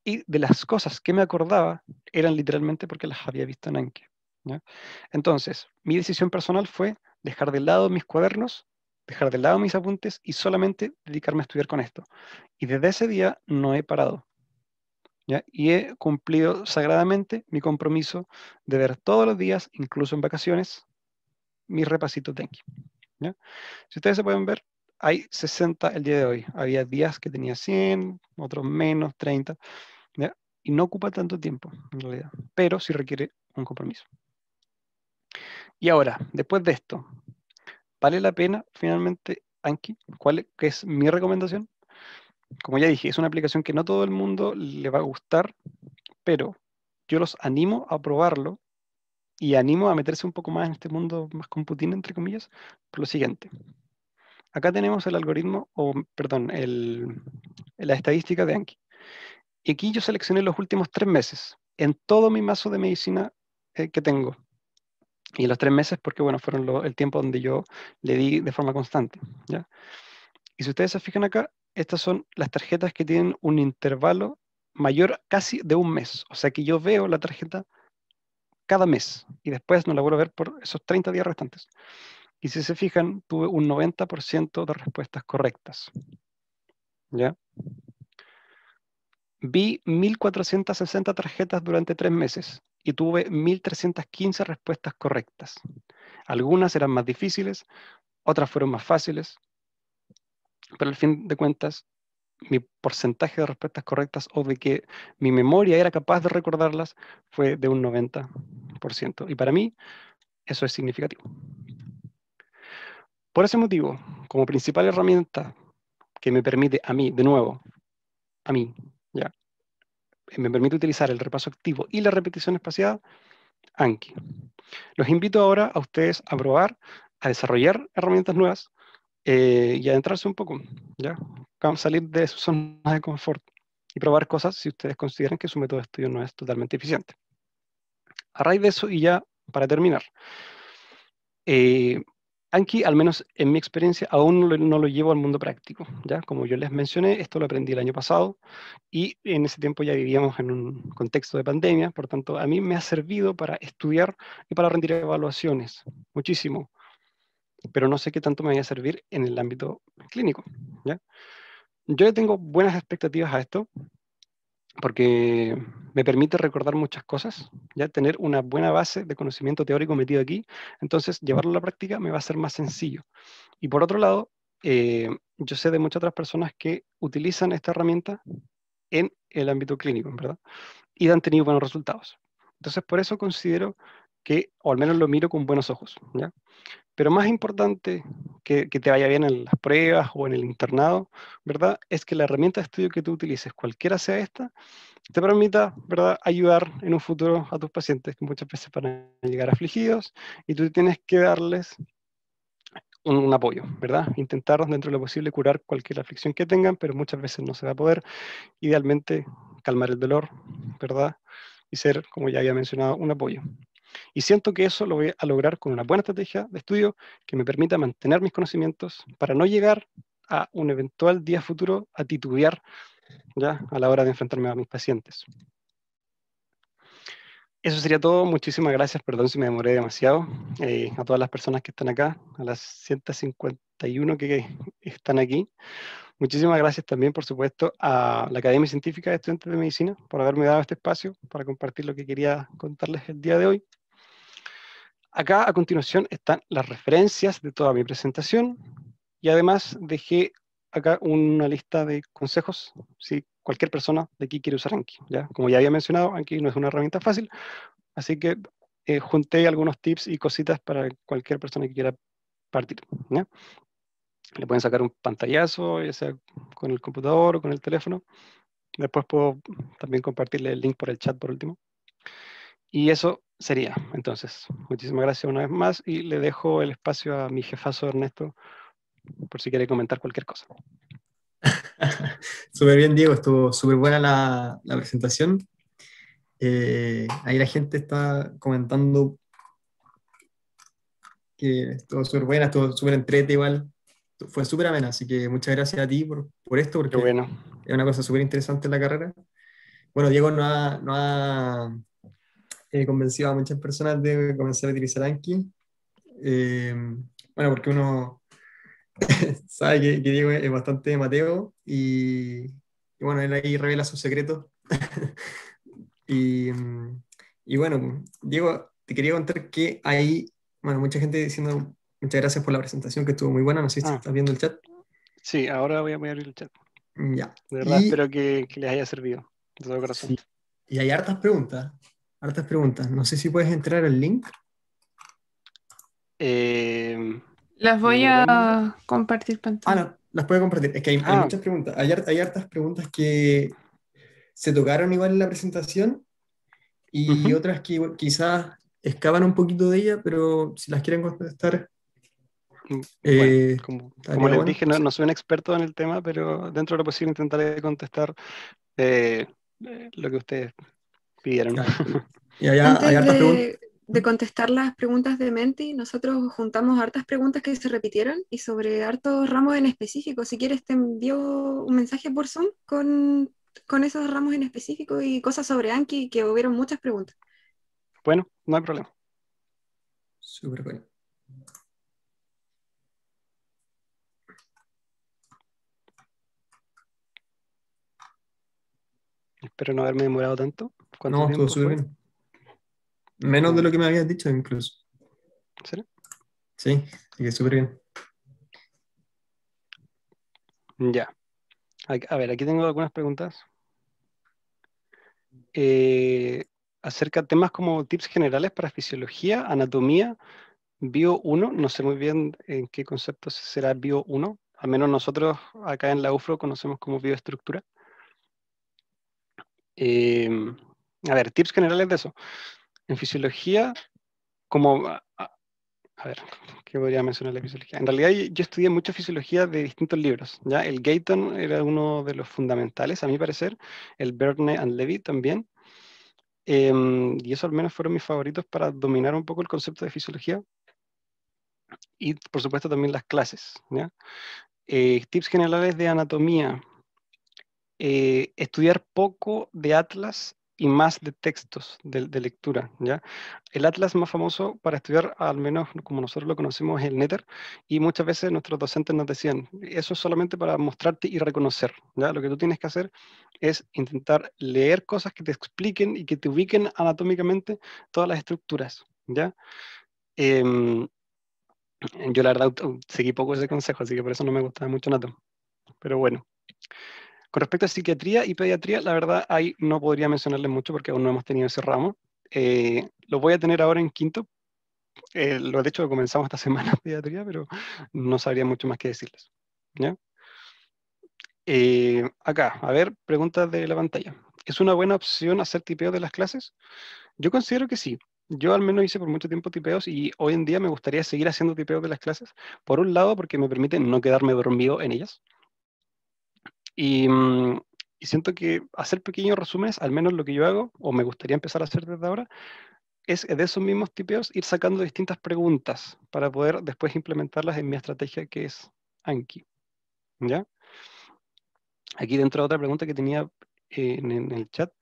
y de las cosas que me acordaba eran literalmente porque las había visto en Anki. Entonces, mi decisión personal fue dejar de lado mis cuadernos, dejar de lado mis apuntes y solamente dedicarme a estudiar con esto. Y desde ese día no he parado. Y he cumplido sagradamente mi compromiso de ver todos los días, incluso en vacaciones, mis repasitos de Anki Si ustedes se pueden ver, hay 60 el día de hoy. Había días que tenía 100, otros menos, 30. Y no ocupa tanto tiempo, en realidad. Pero sí requiere un compromiso. Y ahora, después de esto, ¿vale la pena finalmente, Anki? ¿Cuál es mi recomendación? como ya dije, es una aplicación que no todo el mundo le va a gustar, pero yo los animo a probarlo y animo a meterse un poco más en este mundo más computín, entre comillas, por lo siguiente. Acá tenemos el algoritmo, o perdón, el, la estadística de Anki. Y aquí yo seleccioné los últimos tres meses en todo mi mazo de medicina eh, que tengo. Y los tres meses porque, bueno, fueron el tiempo donde yo le di de forma constante. Y si ustedes se fijan acá, estas son las tarjetas que tienen un intervalo mayor casi de un mes. O sea que yo veo la tarjeta cada mes y después no la vuelvo a ver por esos 30 días restantes. Y si se fijan, tuve un 90% de respuestas correctas. ¿Ya? Vi 1.460 tarjetas durante tres meses y tuve 1.315 respuestas correctas. Algunas eran más difíciles, otras fueron más fáciles, pero al fin de cuentas mi porcentaje de respuestas correctas o de que mi memoria era capaz de recordarlas fue de un 90%. Y para mí eso es significativo. Por ese motivo, como principal herramienta que me permite a mí, de nuevo, a mí, ya, me permite utilizar el repaso activo y la repetición espaciada, Anki. Los invito ahora a ustedes a probar, a desarrollar herramientas nuevas eh, y adentrarse un poco, ¿ya? Salir de su zona de confort y probar cosas si ustedes consideran que su método de estudio no es totalmente eficiente. A raíz de eso, y ya para terminar, eh, Anki, al menos en mi experiencia, aún no lo, no lo, llevo al mundo práctico. ¿ya? Como yo les mencioné, esto lo aprendí el año pasado y en ese tiempo ya vivíamos en un contexto de pandemia, por tanto, a mí me ha servido para estudiar y para rendir evaluaciones muchísimo pero no sé qué tanto me vaya a servir en el ámbito clínico. ¿ya? Yo tengo buenas expectativas a esto porque me permite recordar muchas cosas, ya tener una buena base de conocimiento teórico metido aquí, entonces llevarlo a la práctica me va a ser más sencillo. Y por otro lado, eh, yo sé de muchas otras personas que utilizan esta herramienta en el ámbito clínico, ¿verdad? Y han tenido buenos resultados. Entonces, por eso considero que, o al menos lo miro con buenos ojos, ¿ya? Pero más importante que, te vaya bien en las pruebas o en el internado, ¿verdad? Es que la herramienta de estudio que tú utilices, cualquiera sea esta, te permita, ¿verdad?, ayudar en un futuro a tus pacientes que muchas veces van a llegar afligidos y tú tienes que darles un, apoyo, ¿verdad? Intentar dentro de lo posible curar cualquier aflicción que tengan, pero muchas veces no se va a poder. Idealmente, calmar el dolor, ¿verdad? Y ser, como ya había mencionado, un apoyo. Y siento que eso lo voy a lograr con una buena estrategia de estudio que me permita mantener mis conocimientos para no llegar a un eventual día futuro a titubear ¿ya? a la hora de enfrentarme a mis pacientes. Eso sería todo. Muchísimas gracias. Perdón si me demoré demasiado. Eh, a todas las personas que están acá, a las 151 que están aquí. Muchísimas gracias también, por supuesto, a la Academia Científica de Estudiantes de Medicina por haberme dado este espacio para compartir lo que quería contarles el día de hoy. Acá a continuación están las referencias de toda mi presentación y además dejé acá una lista de consejos si cualquier persona de aquí quiere usar Anki. ¿ya? Como ya había mencionado, Anki no es una herramienta fácil, así que eh, junté algunos tips y cositas para cualquier persona que quiera partir. ¿ya? Le pueden sacar un pantallazo, ya sea con el computador o con el teléfono. Después puedo también compartirle el link por el chat por último. Y eso sería. Entonces, muchísimas gracias una vez más y le dejo el espacio a mi jefazo Ernesto por si quiere comentar cualquier cosa. súper bien, Diego, estuvo súper buena la, presentación. Eh, ahí la gente está comentando que estuvo súper buena, estuvo súper entrete igual. Fue súper amena, así que muchas gracias a ti por, esto, porque es una cosa súper interesante en la carrera. Bueno, Diego no no ha he convencido a muchas personas de comenzar a utilizar Anki. Eh, bueno, porque uno sabe que, Diego es bastante Mateo y, bueno, él ahí revela sus secretos. y, bueno, Diego, te quería contar que hay bueno, mucha gente diciendo muchas gracias por la presentación que estuvo muy buena, no sé si ah. estás viendo el chat. Sí, ahora voy a, abrir el chat. Mm, ya. De verdad, espero que, les haya servido. De todo corazón. Y hay hartas preguntas hartas preguntas. No sé si puedes entrar al link. Eh, las voy a compartir pantalla. Ah, no, las puedo compartir. Es que hay, ah. muchas preguntas. Hay, hartas preguntas que se tocaron igual en la presentación y otras que quizás excavan un poquito de ella, pero si las quieren contestar. Mm, eh, como, les dije, no, soy un experto en el tema, pero dentro de lo posible intentaré contestar eh, lo que ustedes pidieron. Antes de, contestar las preguntas de Menti, nosotros juntamos hartas preguntas que se repitieron y sobre hartos ramos en específico. Si quieres, te envío un mensaje por Zoom con, esos ramos en específico y cosas sobre Anki, que hubieron muchas preguntas. Bueno, no hay problema. super bueno. Espero no haberme demorado tanto. No, estuvo súper bien. Menos de lo que me habías dicho, incluso. ¿Será? Sí, súper bien. Ya. A ver, aquí tengo algunas preguntas. Eh, acerca de temas como tips generales para fisiología, anatomía, bio 1. No sé muy bien en qué concepto será bio 1. Al menos nosotros acá en la UFRO conocemos como bioestructura. Eh, a ver, tips generales de eso. En fisiología, como, ah, ah, a, ver, ¿qué podría mencionar la fisiología? En realidad yo, estudié mucha fisiología de distintos libros, ¿ya? El Gayton era uno de los fundamentales, a mi parecer, el Berne and Levy también, em, y eso al menos fueron mis favoritos para dominar un poco el concepto de fisiología. Y por supuesto también las clases. Eh, tips generales de anatomía. Eh, estudiar poco de atlas y más de textos de, lectura. ¿ya? El atlas más famoso para estudiar, al menos como nosotros lo conocemos, es el Netter, y muchas veces nuestros docentes nos decían, eso es solamente para mostrarte y reconocer. ¿ya? Lo que tú tienes que hacer es intentar leer cosas que te expliquen y que te ubiquen anatómicamente todas las estructuras. ¿ya? Em, yo la verdad seguí poco ese consejo, así que por eso no me gustaba mucho nada Pero bueno. Con respecto a psiquiatría y pediatría, la verdad ahí no podría mencionarles mucho porque aún no hemos tenido ese ramo. Eh, lo voy a tener ahora en quinto. Eh, lo de hecho comenzamos esta semana pediatría, pero no sabría mucho más que decirles. ¿ya? Eh, acá, a ver, preguntas de la pantalla. ¿Es una buena opción hacer tipeos de las clases? Yo considero que sí. Yo al menos hice por mucho tiempo tipeos y hoy en día me gustaría seguir haciendo tipeos de las clases. Por un lado, porque me permite no quedarme dormido en ellas. Mm, y, siento que hacer pequeños resúmenes, al menos lo que yo hago, o me gustaría empezar a hacer desde ahora, es de esos mismos tipeos ir sacando distintas preguntas para poder después implementarlas en mi estrategia que es Anki. ¿Ya? Aquí dentro de otra pregunta que tenía eh, en, el chat,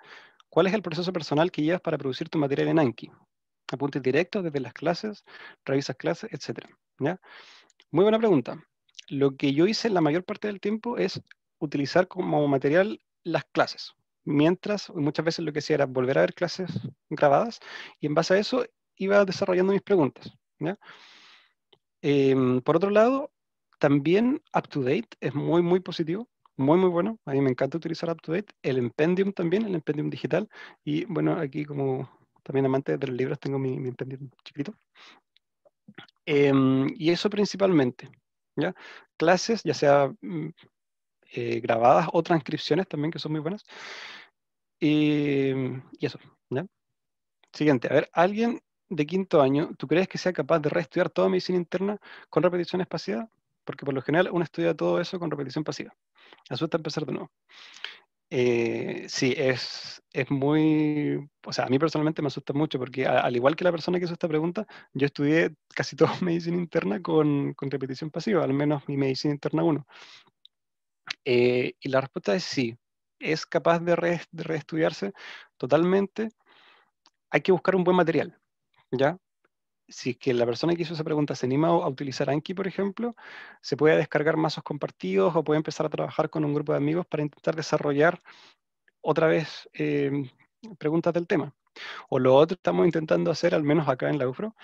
¿cuál es el proceso personal que llevas para producir tu material en Anki? Apuntes directos desde las clases, revisas clases, etc. ¿Ya? Muy buena pregunta. Lo que yo hice la mayor parte del tiempo es utilizar como material las clases. Mientras, muchas veces lo que hacía era volver a ver clases grabadas y en base a eso iba desarrollando mis preguntas. Em, por otro lado, también UpToDate es muy, muy positivo, muy, muy bueno. A mí me encanta utilizar UpToDate. El Empendium también, el Empendium digital. Y bueno, aquí como también amante de los libros, tengo mi, mi Empendium chiquito. Em, y eso principalmente. ¿ya? Clases, ya sea mm, eh, grabadas o transcripciones también que son muy buenas. Em, y, eso. Siguiente, a ver, ¿alguien de quinto año, ¿tú crees que sea capaz de reestudiar toda medicina interna con repetición espaciada? Porque por lo general uno estudia todo eso con repetición pasiva. Asusta empezar de nuevo. Eh, sí, es, es muy, o sea, a mí personalmente me asusta mucho porque al igual que la persona que hizo esta pregunta, yo estudié casi toda medicina interna con, con repetición pasiva, al menos mi medicina interna 1. Eh, y la respuesta es sí, es capaz de, reestudiarse totalmente. Hay que buscar un buen material, ¿ya? Si que la persona que hizo esa pregunta se anima a utilizar Anki, por ejemplo, se puede descargar mazos compartidos o puede empezar a trabajar con un grupo de amigos para intentar desarrollar otra vez eh, preguntas del tema. O lo otro estamos intentando hacer, al menos acá en la UFRO,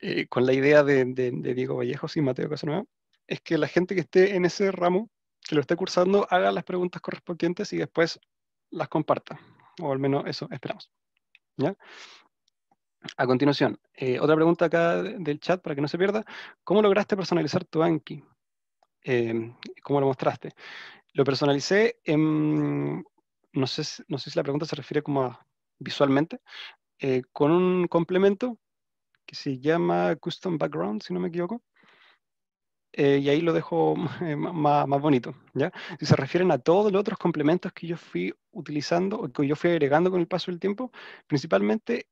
eh, con la idea de, Diego Vallejos y Mateo Casanova, es que la gente que esté en ese ramo que lo esté cursando haga las preguntas correspondientes y después las comparta. O al menos eso esperamos. ¿Ya? A continuación, eh, otra pregunta acá del chat para que no se pierda. ¿Cómo lograste personalizar tu Anki? Em, ¿Cómo lo mostraste? Lo personalicé en, no sé, no si la pregunta se refiere como a visualmente, eh, con un complemento que se llama Custom Background, si no me equivoco, eh, y ahí lo dejo eh, más, bonito, ¿ya? Si se refieren a todos los otros complementos que yo fui utilizando, o que yo fui agregando con el paso del tiempo, principalmente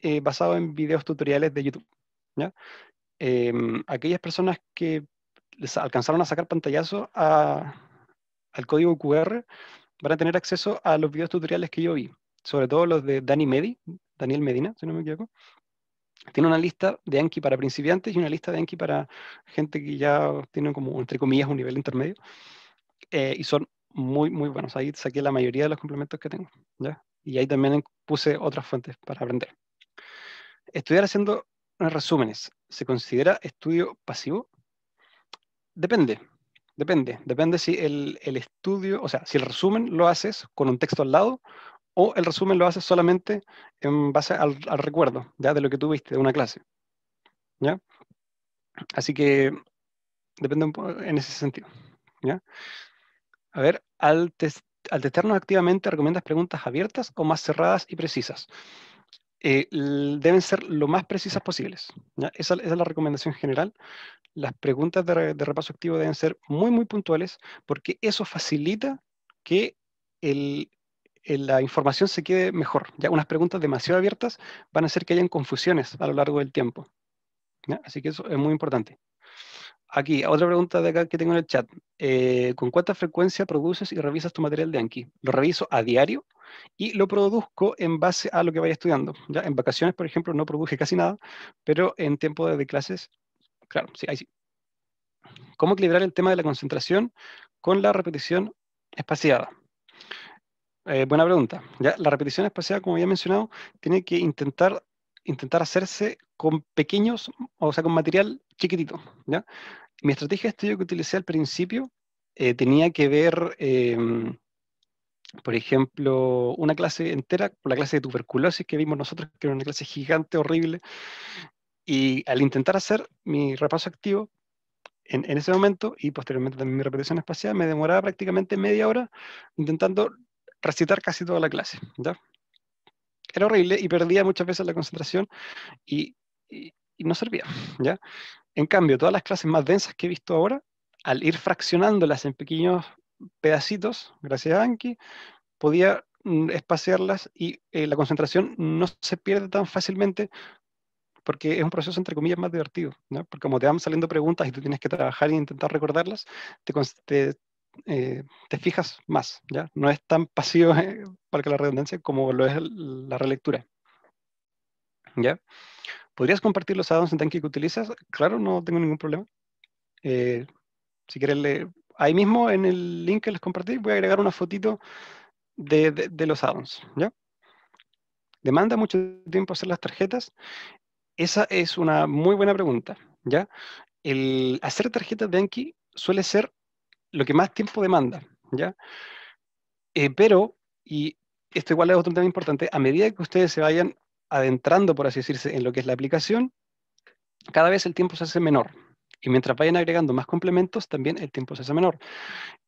eh, basado en videos tutoriales de YouTube, ¿ya? Em, aquellas personas que les alcanzaron a sacar pantallazo al código QR van a tener acceso a los videos tutoriales que yo vi, sobre todo los de Dani Medi, Daniel Medina, si no me equivoco, tiene una lista de Anki para principiantes y una lista de Anki para gente que ya tiene como, entre comillas, un nivel intermedio. Eh, y son muy, muy buenos. Ahí saqué la mayoría de los complementos que tengo. Y ahí también puse otras fuentes para aprender. Estudiar haciendo resúmenes, ¿se considera estudio pasivo? Depende, depende. Depende si el, el estudio, o sea, si el resumen lo haces con un texto al lado o el resumen lo haces solamente en base al, recuerdo de lo que tuviste de una clase. ¿ya? Así que depende en ese sentido. ¿ya? A ver, al, al testarnos activamente, ¿recomiendas preguntas abiertas o más cerradas y precisas? Eh, deben ser lo más precisas posibles. Esa, es la recomendación general. Las preguntas de, repaso activo deben ser muy, muy puntuales porque eso facilita que el eh, la información se quede mejor. Ya unas preguntas demasiado abiertas van a hacer que hayan confusiones a lo largo del tiempo. Así que eso es muy importante. Aquí, otra pregunta de acá que tengo en el chat. Eh, ¿Con cuánta frecuencia produces y revisas tu material de Anki? Lo reviso a diario y lo produzco en base a lo que vaya estudiando. ¿ya? En vacaciones, por ejemplo, no produje casi nada, pero en tiempo de, clases, claro, sí, ahí sí. ¿Cómo equilibrar el tema de la concentración con la repetición espaciada? Eh, buena pregunta. la repetición espacial, como ya mencionado, tiene que intentar, intentar hacerse con pequeños, o sea, con material chiquitito. Mi estrategia de estudio que utilicé al principio eh, tenía que ver, em, por ejemplo, una clase entera, la clase de tuberculosis que vimos nosotros, que era una clase gigante, horrible. Y al intentar hacer mi repaso activo, en, en, ese momento y posteriormente también mi repetición espacial, me demoraba prácticamente media hora intentando recitar casi toda la clase. Era horrible y perdía muchas veces la concentración y, no servía. ¿ya? En cambio, todas las clases más densas que he visto ahora, al ir fraccionándolas en pequeños pedacitos, gracias a Anki, podía mm, espaciarlas y eh, la concentración no se pierde tan fácilmente porque es un proceso entre comillas más divertido, ¿no? porque como te van saliendo preguntas y tú tienes que trabajar e intentar recordarlas, te, eh, te fijas más, ¿ya? No es tan pasivo, para que la redundancia, como lo es la relectura. ¿Ya? ¿Podrías compartir los addons en tanque que utilizas? Claro, no tengo ningún problema. Eh, si quieres, ahí mismo en el link que les compartí voy a agregar una fotito de, de, los addons, ¿ya? ¿Demanda mucho tiempo hacer las tarjetas? Esa es una muy buena pregunta, ¿ya? El hacer tarjetas de Anki suele ser lo que más tiempo demanda, ¿ya? Eh, pero, y esto igual es otro tema importante, a medida que ustedes se vayan adentrando, por así decirse, en lo que es la aplicación, cada vez el tiempo se hace menor. Y mientras vayan agregando más complementos, también el tiempo se hace menor.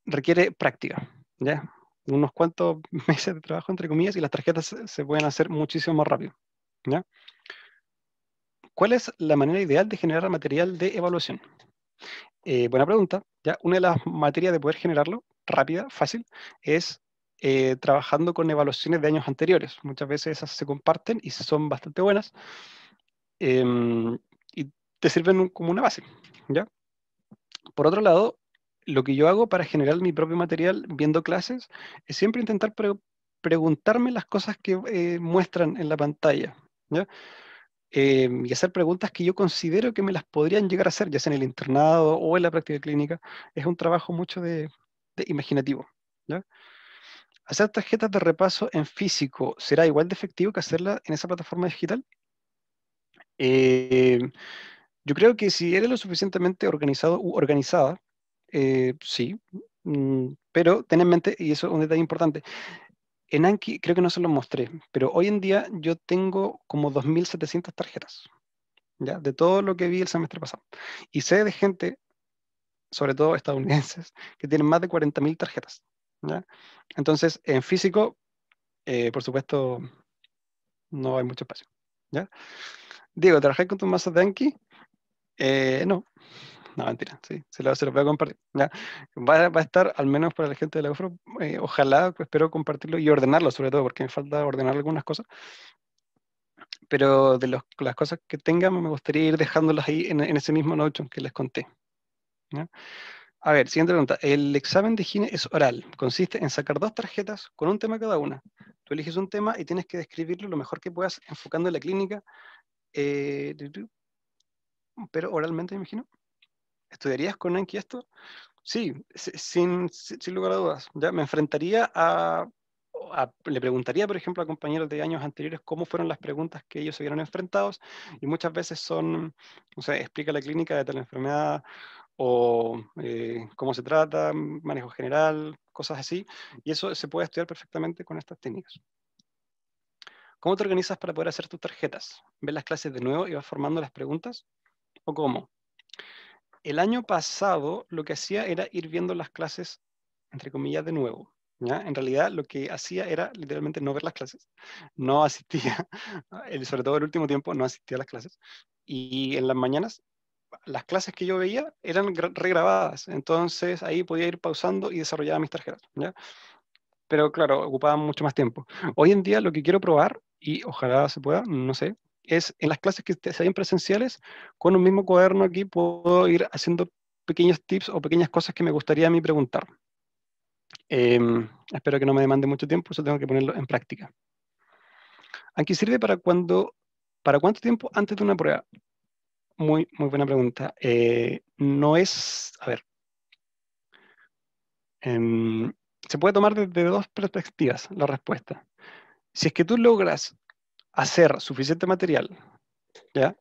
Requiere práctica, ¿ya? Unos cuantos meses de trabajo, entre comillas, y las tarjetas se pueden hacer muchísimo más rápido, ¿ya? ¿Cuál es la manera ideal de generar material de evaluación? Eh, buena pregunta. Ya, una de las materias de poder generarlo, rápida, fácil, es eh, trabajando con evaluaciones de años anteriores. Muchas veces esas se comparten y son bastante buenas. Em, y te sirven como una base. ¿ya? Por otro lado, lo que yo hago para generar mi propio material viendo clases es siempre intentar preguntarme las cosas que eh, muestran en la pantalla. ¿ya? Em, y hacer preguntas que yo considero que me las podrían llegar a hacer, ya sea en el internado o en la práctica clínica, es un trabajo mucho de, imaginativo. ¿Hacer tarjetas de repaso en físico será igual de efectivo que hacerla en esa plataforma digital? Eh, yo creo que si eres lo suficientemente organizado u organizada, eh, sí, mm, pero ten en mente, y eso es un detalle importante, en Anki creo que no se los mostré, pero hoy en día yo tengo como 2.700 tarjetas, ¿ya? De todo lo que vi el semestre pasado. Y sé de gente, sobre todo estadounidenses, que tienen más de 40.000 tarjetas, ¿ya? Entonces, en físico, eh, por supuesto, no hay mucho espacio, ¿ya? Diego, trabajé con tus masas de Anki? Eh, no, no, mentira, sí, se, lo, voy a compartir. Va, a estar, al menos para la gente de la UFRO, eh, ojalá, pues, espero compartirlo y ordenarlo, sobre todo, porque me falta ordenar algunas cosas. Pero de las cosas que tenga me gustaría ir dejándolas ahí en, ese mismo Notion que les conté. A ver, siguiente pregunta. El examen de Gine es oral. Consiste en sacar dos tarjetas con un tema cada una. Tú eliges un tema y tienes que describirlo lo mejor que puedas enfocando en la clínica, eh, pero oralmente, me imagino. ¿Estudiarías con un esto? Sí, sin, lugar a dudas. Ya me enfrentaría a, le preguntaría, por ejemplo, a compañeros de años anteriores cómo fueron las preguntas que ellos se vieron enfrentados y muchas veces son, o sea, explica la clínica de tal enfermedad o eh, cómo se trata, manejo general, cosas así, y eso se puede estudiar perfectamente con estas técnicas. ¿Cómo te organizas para poder hacer tus tarjetas? ¿Ves las clases de nuevo y vas formando las preguntas? ¿O cómo? el año pasado lo que hacía era ir viendo las clases, entre comillas, de nuevo. En realidad lo que hacía era literalmente no ver las clases, no asistía, sobre todo el último tiempo no asistía a las clases. Y en las mañanas las clases que yo veía eran regrabadas, entonces ahí podía ir pausando y desarrollar mis tarjetas. Pero claro, ocupaba mucho más tiempo. Hoy en día lo que quiero probar, y ojalá se pueda, no sé, es en las clases que se hayan presenciales, con un mismo cuaderno aquí puedo ir haciendo pequeños tips o pequeñas cosas que me gustaría a mí preguntar. Em, espero que no me demande mucho tiempo, eso tengo que ponerlo en práctica. Aquí sirve para cuando, para cuánto tiempo antes de una prueba. Muy, muy buena pregunta. Eh, no es, a ver, em, se puede tomar desde dos perspectivas la respuesta. Si es que tú logras hacer suficiente material, ¿ya?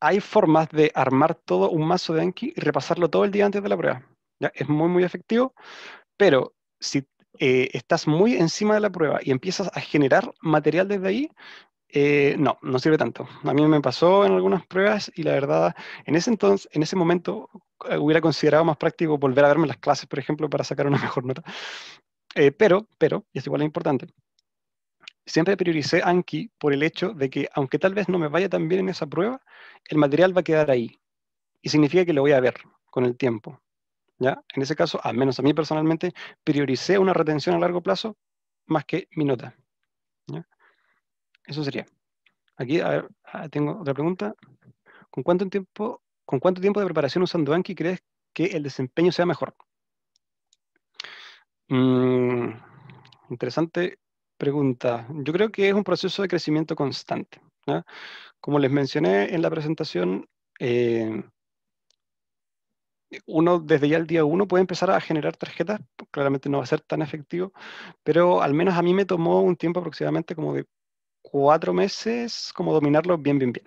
Hay formas de armar todo un mazo de Anki y repasarlo todo el día antes de la prueba. ¿ya? Es muy, muy efectivo, pero si eh, estás muy encima de la prueba y empiezas a generar material desde ahí, eh, no, no sirve tanto. A mí me pasó en algunas pruebas y la verdad, en ese entonces, en ese momento, eh, hubiera considerado más práctico volver a verme las clases, por ejemplo, para sacar una mejor nota. pero, pero, y es igual es importante, Siempre prioricé Anki por el hecho de que, aunque tal vez no me vaya tan bien en esa prueba, el material va a quedar ahí. Y significa que lo voy a ver con el tiempo. ¿ya? En ese caso, al menos a mí personalmente, prioricé una retención a largo plazo más que mi nota. Eso sería. Aquí, a ver, ah, tengo otra pregunta. ¿Con cuánto tiempo, con cuánto tiempo de preparación usando Anki crees que el desempeño sea mejor? Mm, interesante pregunta. Yo creo que es un proceso de crecimiento constante. Como les mencioné en la presentación, eh, uno desde ya el día uno puede empezar a generar tarjetas, claramente no va a ser tan efectivo, pero al menos a mí me tomó un tiempo aproximadamente como de cuatro meses, como dominarlo bien, bien, bien.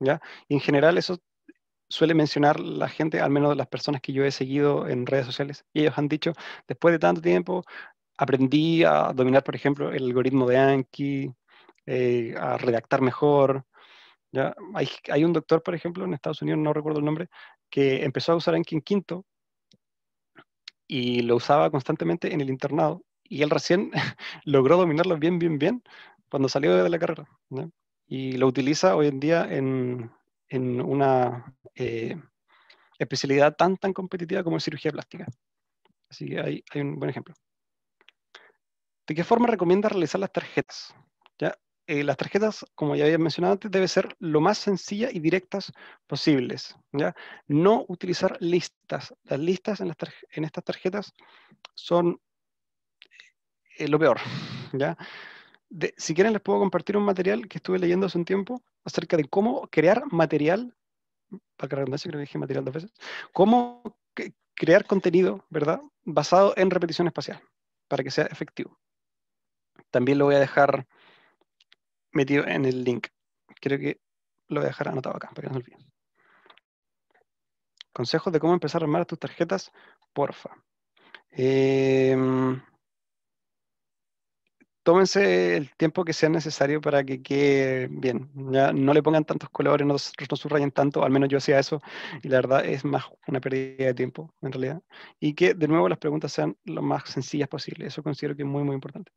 ¿ya? en general eso suele mencionar la gente, al menos las personas que yo he seguido en redes sociales, y ellos han dicho, después de tanto tiempo, aprendí a dominar, por ejemplo, el algoritmo de Anki, eh, a redactar mejor. Hay, un doctor, por ejemplo, en Estados Unidos, no recuerdo el nombre, que empezó a usar Anki en quinto y lo usaba constantemente en el internado. Y él recién logró dominarlo bien, bien, bien cuando salió de la carrera. Y lo utiliza hoy en día en, una eh, especialidad tan, tan competitiva como es cirugía plástica. Así que hay un buen ejemplo. ¿De qué forma recomienda realizar las tarjetas? ¿Ya? Eh, las tarjetas, como ya había mencionado antes, deben ser lo más sencillas y directas posibles. ¿ya? No utilizar listas. Las listas en, estas tarjetas son eh, lo peor. ¿ya? si quieren les puedo compartir un material que estuve leyendo hace un tiempo acerca de cómo crear material, para que redundancia creo que dije material dos veces, cómo crear contenido, ¿verdad? Basado en repetición espacial, para que sea efectivo. También lo voy a dejar metido en el link. Creo que lo voy a dejar anotado acá para que no se olviden. Consejos de cómo empezar a armar tus tarjetas, porfa. Em, tómense el tiempo que sea necesario para que quede bien. no le pongan tantos colores, no, no, subrayen tanto, al menos yo hacía eso, y la verdad es más una pérdida de tiempo, en realidad. Y que, de nuevo, las preguntas sean lo más sencillas posible. Eso considero que es muy, muy importante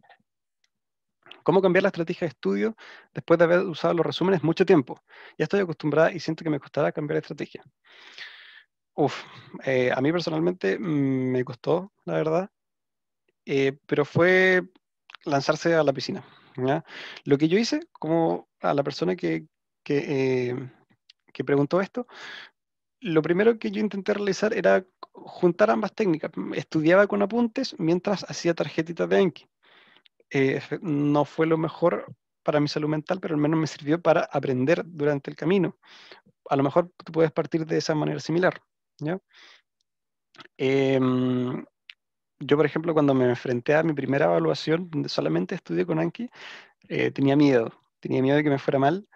cómo cambiar la estrategia de estudio después de haber usado los resúmenes mucho tiempo. Ya estoy acostumbrada y siento que me costará cambiar de estrategia. Uf, eh, a mí personalmente mm, me costó, la verdad, eh, pero fue lanzarse a la piscina. Lo que yo hice, como a la persona que, eh, que, preguntó esto, lo primero que yo intenté realizar era juntar ambas técnicas. Estudiaba con apuntes mientras hacía tarjetitas de Anki. Eh, no fue lo mejor para mi salud mental, pero al menos me sirvió para aprender durante el camino. A lo mejor tú puedes partir de esa manera similar. Em, yo, por ejemplo, cuando me enfrenté a mi primera evaluación, donde solamente estudié con Anki, eh, tenía miedo, tenía miedo de que me fuera mal,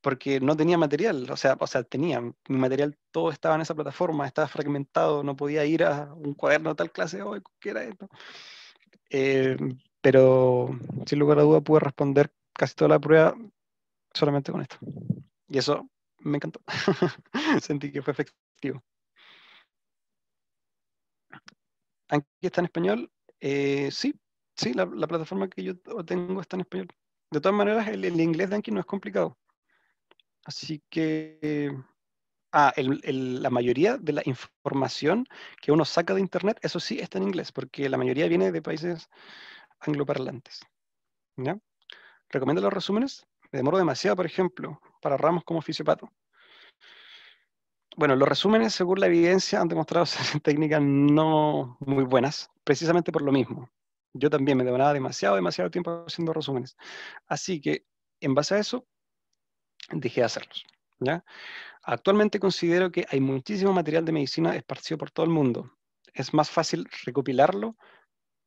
porque no tenía material, o sea, o sea, tenía, mi material todo estaba en esa plataforma, estaba fragmentado, no podía ir a un cuaderno de tal clase, oh, ¿qué era esto? Em, pero sin lugar a duda pude responder casi toda la prueba solamente con esto. Y eso me encantó. Sentí que fue efectivo. ¿Aquí está en español? Eh, sí, sí, la, plataforma que yo tengo está en español. De todas maneras, el, inglés de Anki no es complicado. Así que... Ah, la mayoría de la información que uno saca de Internet, eso sí está en inglés, porque la mayoría viene de países angloparlantes. ¿Ya? Recomiendo los resúmenes? Me demoro demasiado, por ejemplo, para ramos como fisiopato. Bueno, los resúmenes, según la evidencia, han demostrado ser técnicas no muy buenas, precisamente por lo mismo. Yo también me demoraba demasiado, demasiado tiempo haciendo resúmenes. Así que, en base a eso, dejé de hacerlos. Actualmente considero que hay muchísimo material de medicina esparcido por todo el mundo. Es más fácil recopilarlo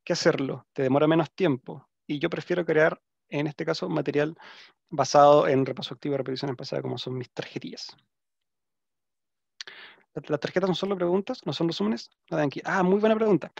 que hacerlo, te demora menos tiempo. Y yo prefiero crear, en este caso, material basado en repaso activo y repeticiones pasadas, como son mis tarjetillas. Las tarjetas no son solo preguntas, no son resúmenes. Nada aquí. Ah, muy buena pregunta.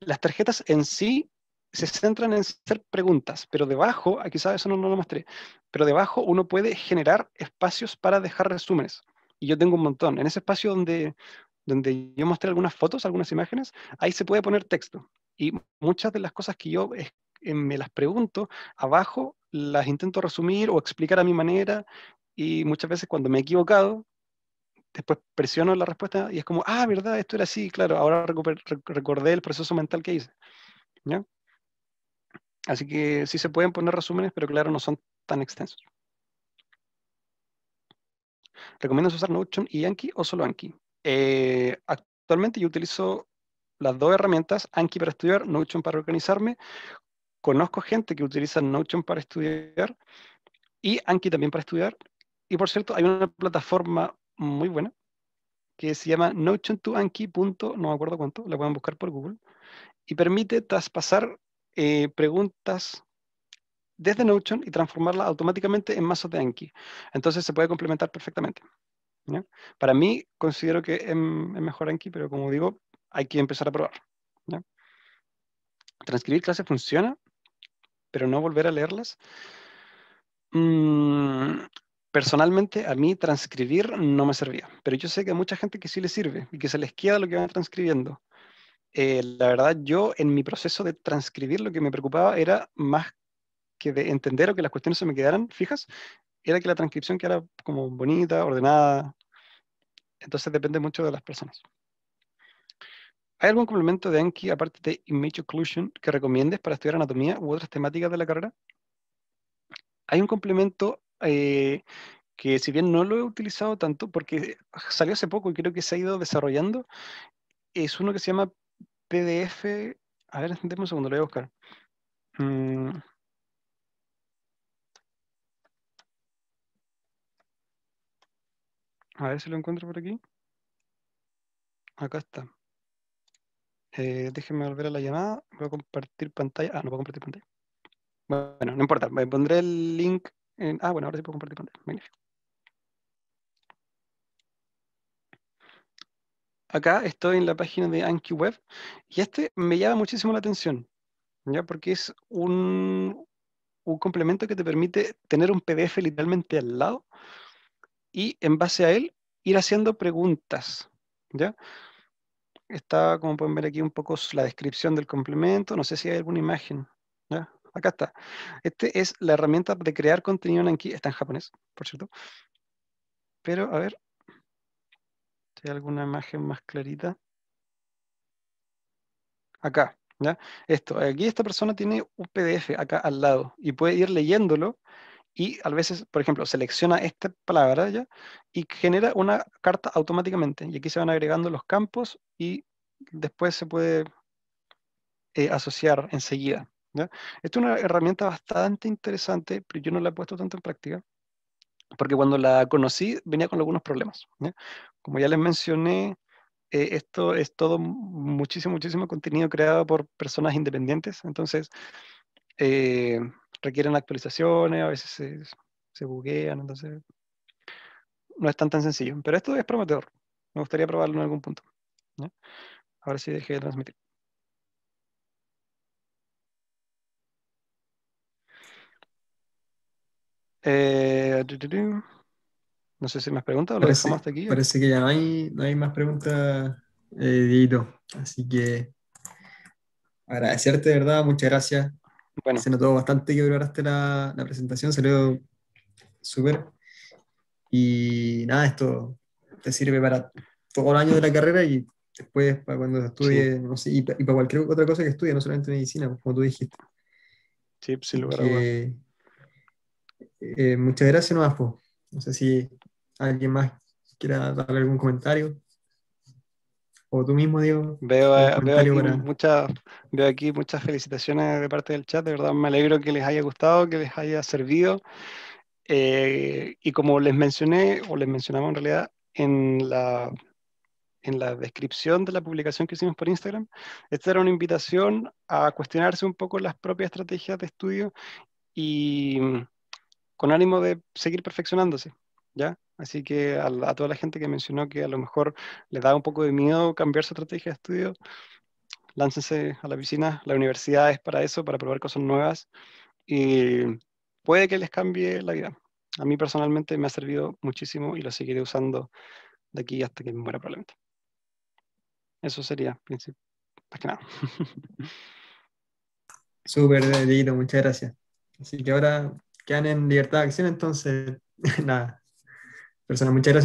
Las tarjetas en sí se centran en ser preguntas, pero debajo, aquí ah, sabes, eso no, lo mostré, pero debajo uno puede generar espacios para dejar resúmenes. Y yo tengo un montón. En ese espacio donde, donde yo mostré algunas fotos, algunas imágenes, ahí se puede poner texto. Y muchas de las cosas que yo eh, me las pregunto, abajo las intento resumir o explicar a mi manera y muchas veces cuando me he equivocado, después presiono la respuesta y es como, ah, verdad, esto era así, claro, ahora recordé el proceso mental que hice. Así que sí se pueden poner resúmenes, pero claro, no son tan extensos. ¿Recomiendas usar Notion y Anki o solo Anki? Eh, actualmente yo utilizo las dos herramientas, Anki para estudiar, Notion para organizarme. Conozco gente que utiliza Notion para estudiar y Anki también para estudiar. Y por cierto, hay una plataforma muy buena que se llama notion to Anki. no me acuerdo cuánto, la pueden buscar por Google. Y permite traspasar eh, preguntas desde Notion y transformarlas automáticamente en mazos de Anki. Entonces se puede complementar perfectamente. Para mí, considero que es mejor Anki, pero como digo, hay que empezar a probar. Transcribir clases funciona, pero no volver a leerlas. Mm, personalmente, a mí transcribir no me servía, pero yo sé que a mucha gente que sí le sirve y que se les queda lo que van transcribiendo. Eh, la verdad, yo en mi proceso de transcribir lo que me preocupaba era más que de entender o que las cuestiones se me quedaran fijas, era que la transcripción quedara como bonita, ordenada. Entonces depende mucho de las personas. ¿Hay algún complemento de Anki, aparte de Image Occlusion, que recomiendes para estudiar anatomía u otras temáticas de la carrera? Hay un complemento eh, que si bien no lo he utilizado tanto, porque salió hace poco y creo que se ha ido desarrollando, es uno que se llama PDF. A ver, déjame un segundo, lo voy a buscar. Mm. A ver si lo encuentro por aquí. Acá está. Eh, déjenme volver a la llamada. Voy a compartir pantalla. Ah, no puedo compartir pantalla. Bueno, no importa. Me pondré el link. En... Ah, bueno, ahora sí puedo compartir pantalla. Magnífico. Acá estoy en la página de AnkiWeb... y este me llama muchísimo la atención, ¿ya? porque es un, un complemento que te permite tener un PDF literalmente al lado y en base a él ir haciendo preguntas. ¿ya? está, como pueden ver aquí, un poco la descripción del complemento. No sé si hay alguna imagen. Acá está. Esta es la herramienta de crear contenido en Anki. Está en japonés, por cierto. Pero, a ver. Si hay alguna imagen más clarita. Acá. Esto. Aquí esta persona tiene un PDF acá al lado y puede ir leyéndolo y a veces, por ejemplo, selecciona esta palabra y genera una carta automáticamente. Y aquí se van agregando los campos y después se puede eh, asociar enseguida. Esta es una herramienta bastante interesante, pero yo no la he puesto tanto en práctica, porque cuando la conocí venía con algunos problemas. Como ya les mencioné, eh, esto es todo muchísimo, muchísimo contenido creado por personas independientes, entonces... Eh, requieren actualizaciones, a veces se, se buguean, entonces no es tan tan sencillo. Pero esto es prometedor. Me gustaría probarlo en algún punto. a Ahora sí dejé de transmitir. Eh, no sé si más preguntas o lo dejamos aquí. Parece que ya no hay, más preguntas, eh, Así que agradecerte, de verdad. Muchas gracias bueno. Se notó bastante que preparaste la, la presentación, salió súper. Y nada, esto te sirve para todo el año de la carrera y después para cuando estudie, no sé, y, para, cualquier otra cosa que estudie, no solamente medicina, pues, como tú dijiste. Sí, pues, sin lugar eh, muchas gracias, Noafo. Pues. No sé si alguien más quiera darle algún comentario o tú mismo, Diego. Eh, veo, aquí muchas felicitaciones de parte del chat, de verdad me alegro que les haya gustado, que les haya servido. Eh, y como les mencioné, o les mencionaba en realidad en la, en la descripción de la publicación que hicimos por Instagram, esta era una invitación a cuestionarse un poco las propias estrategias de estudio y mm, con ánimo de seguir perfeccionándose, ¿ya? Así que a, toda la gente que mencionó que a lo mejor le da un poco de miedo cambiar su estrategia de estudio, láncense a la piscina. La universidad es para eso, para probar cosas nuevas y puede que les cambie la vida. A mí personalmente me ha servido muchísimo y lo seguiré usando de aquí hasta que me muera probablemente. Eso sería, más que nada. Súper, dito, muchas gracias. Así que ahora quedan en libertad de acción, entonces, nada, persona. Muchas gracias.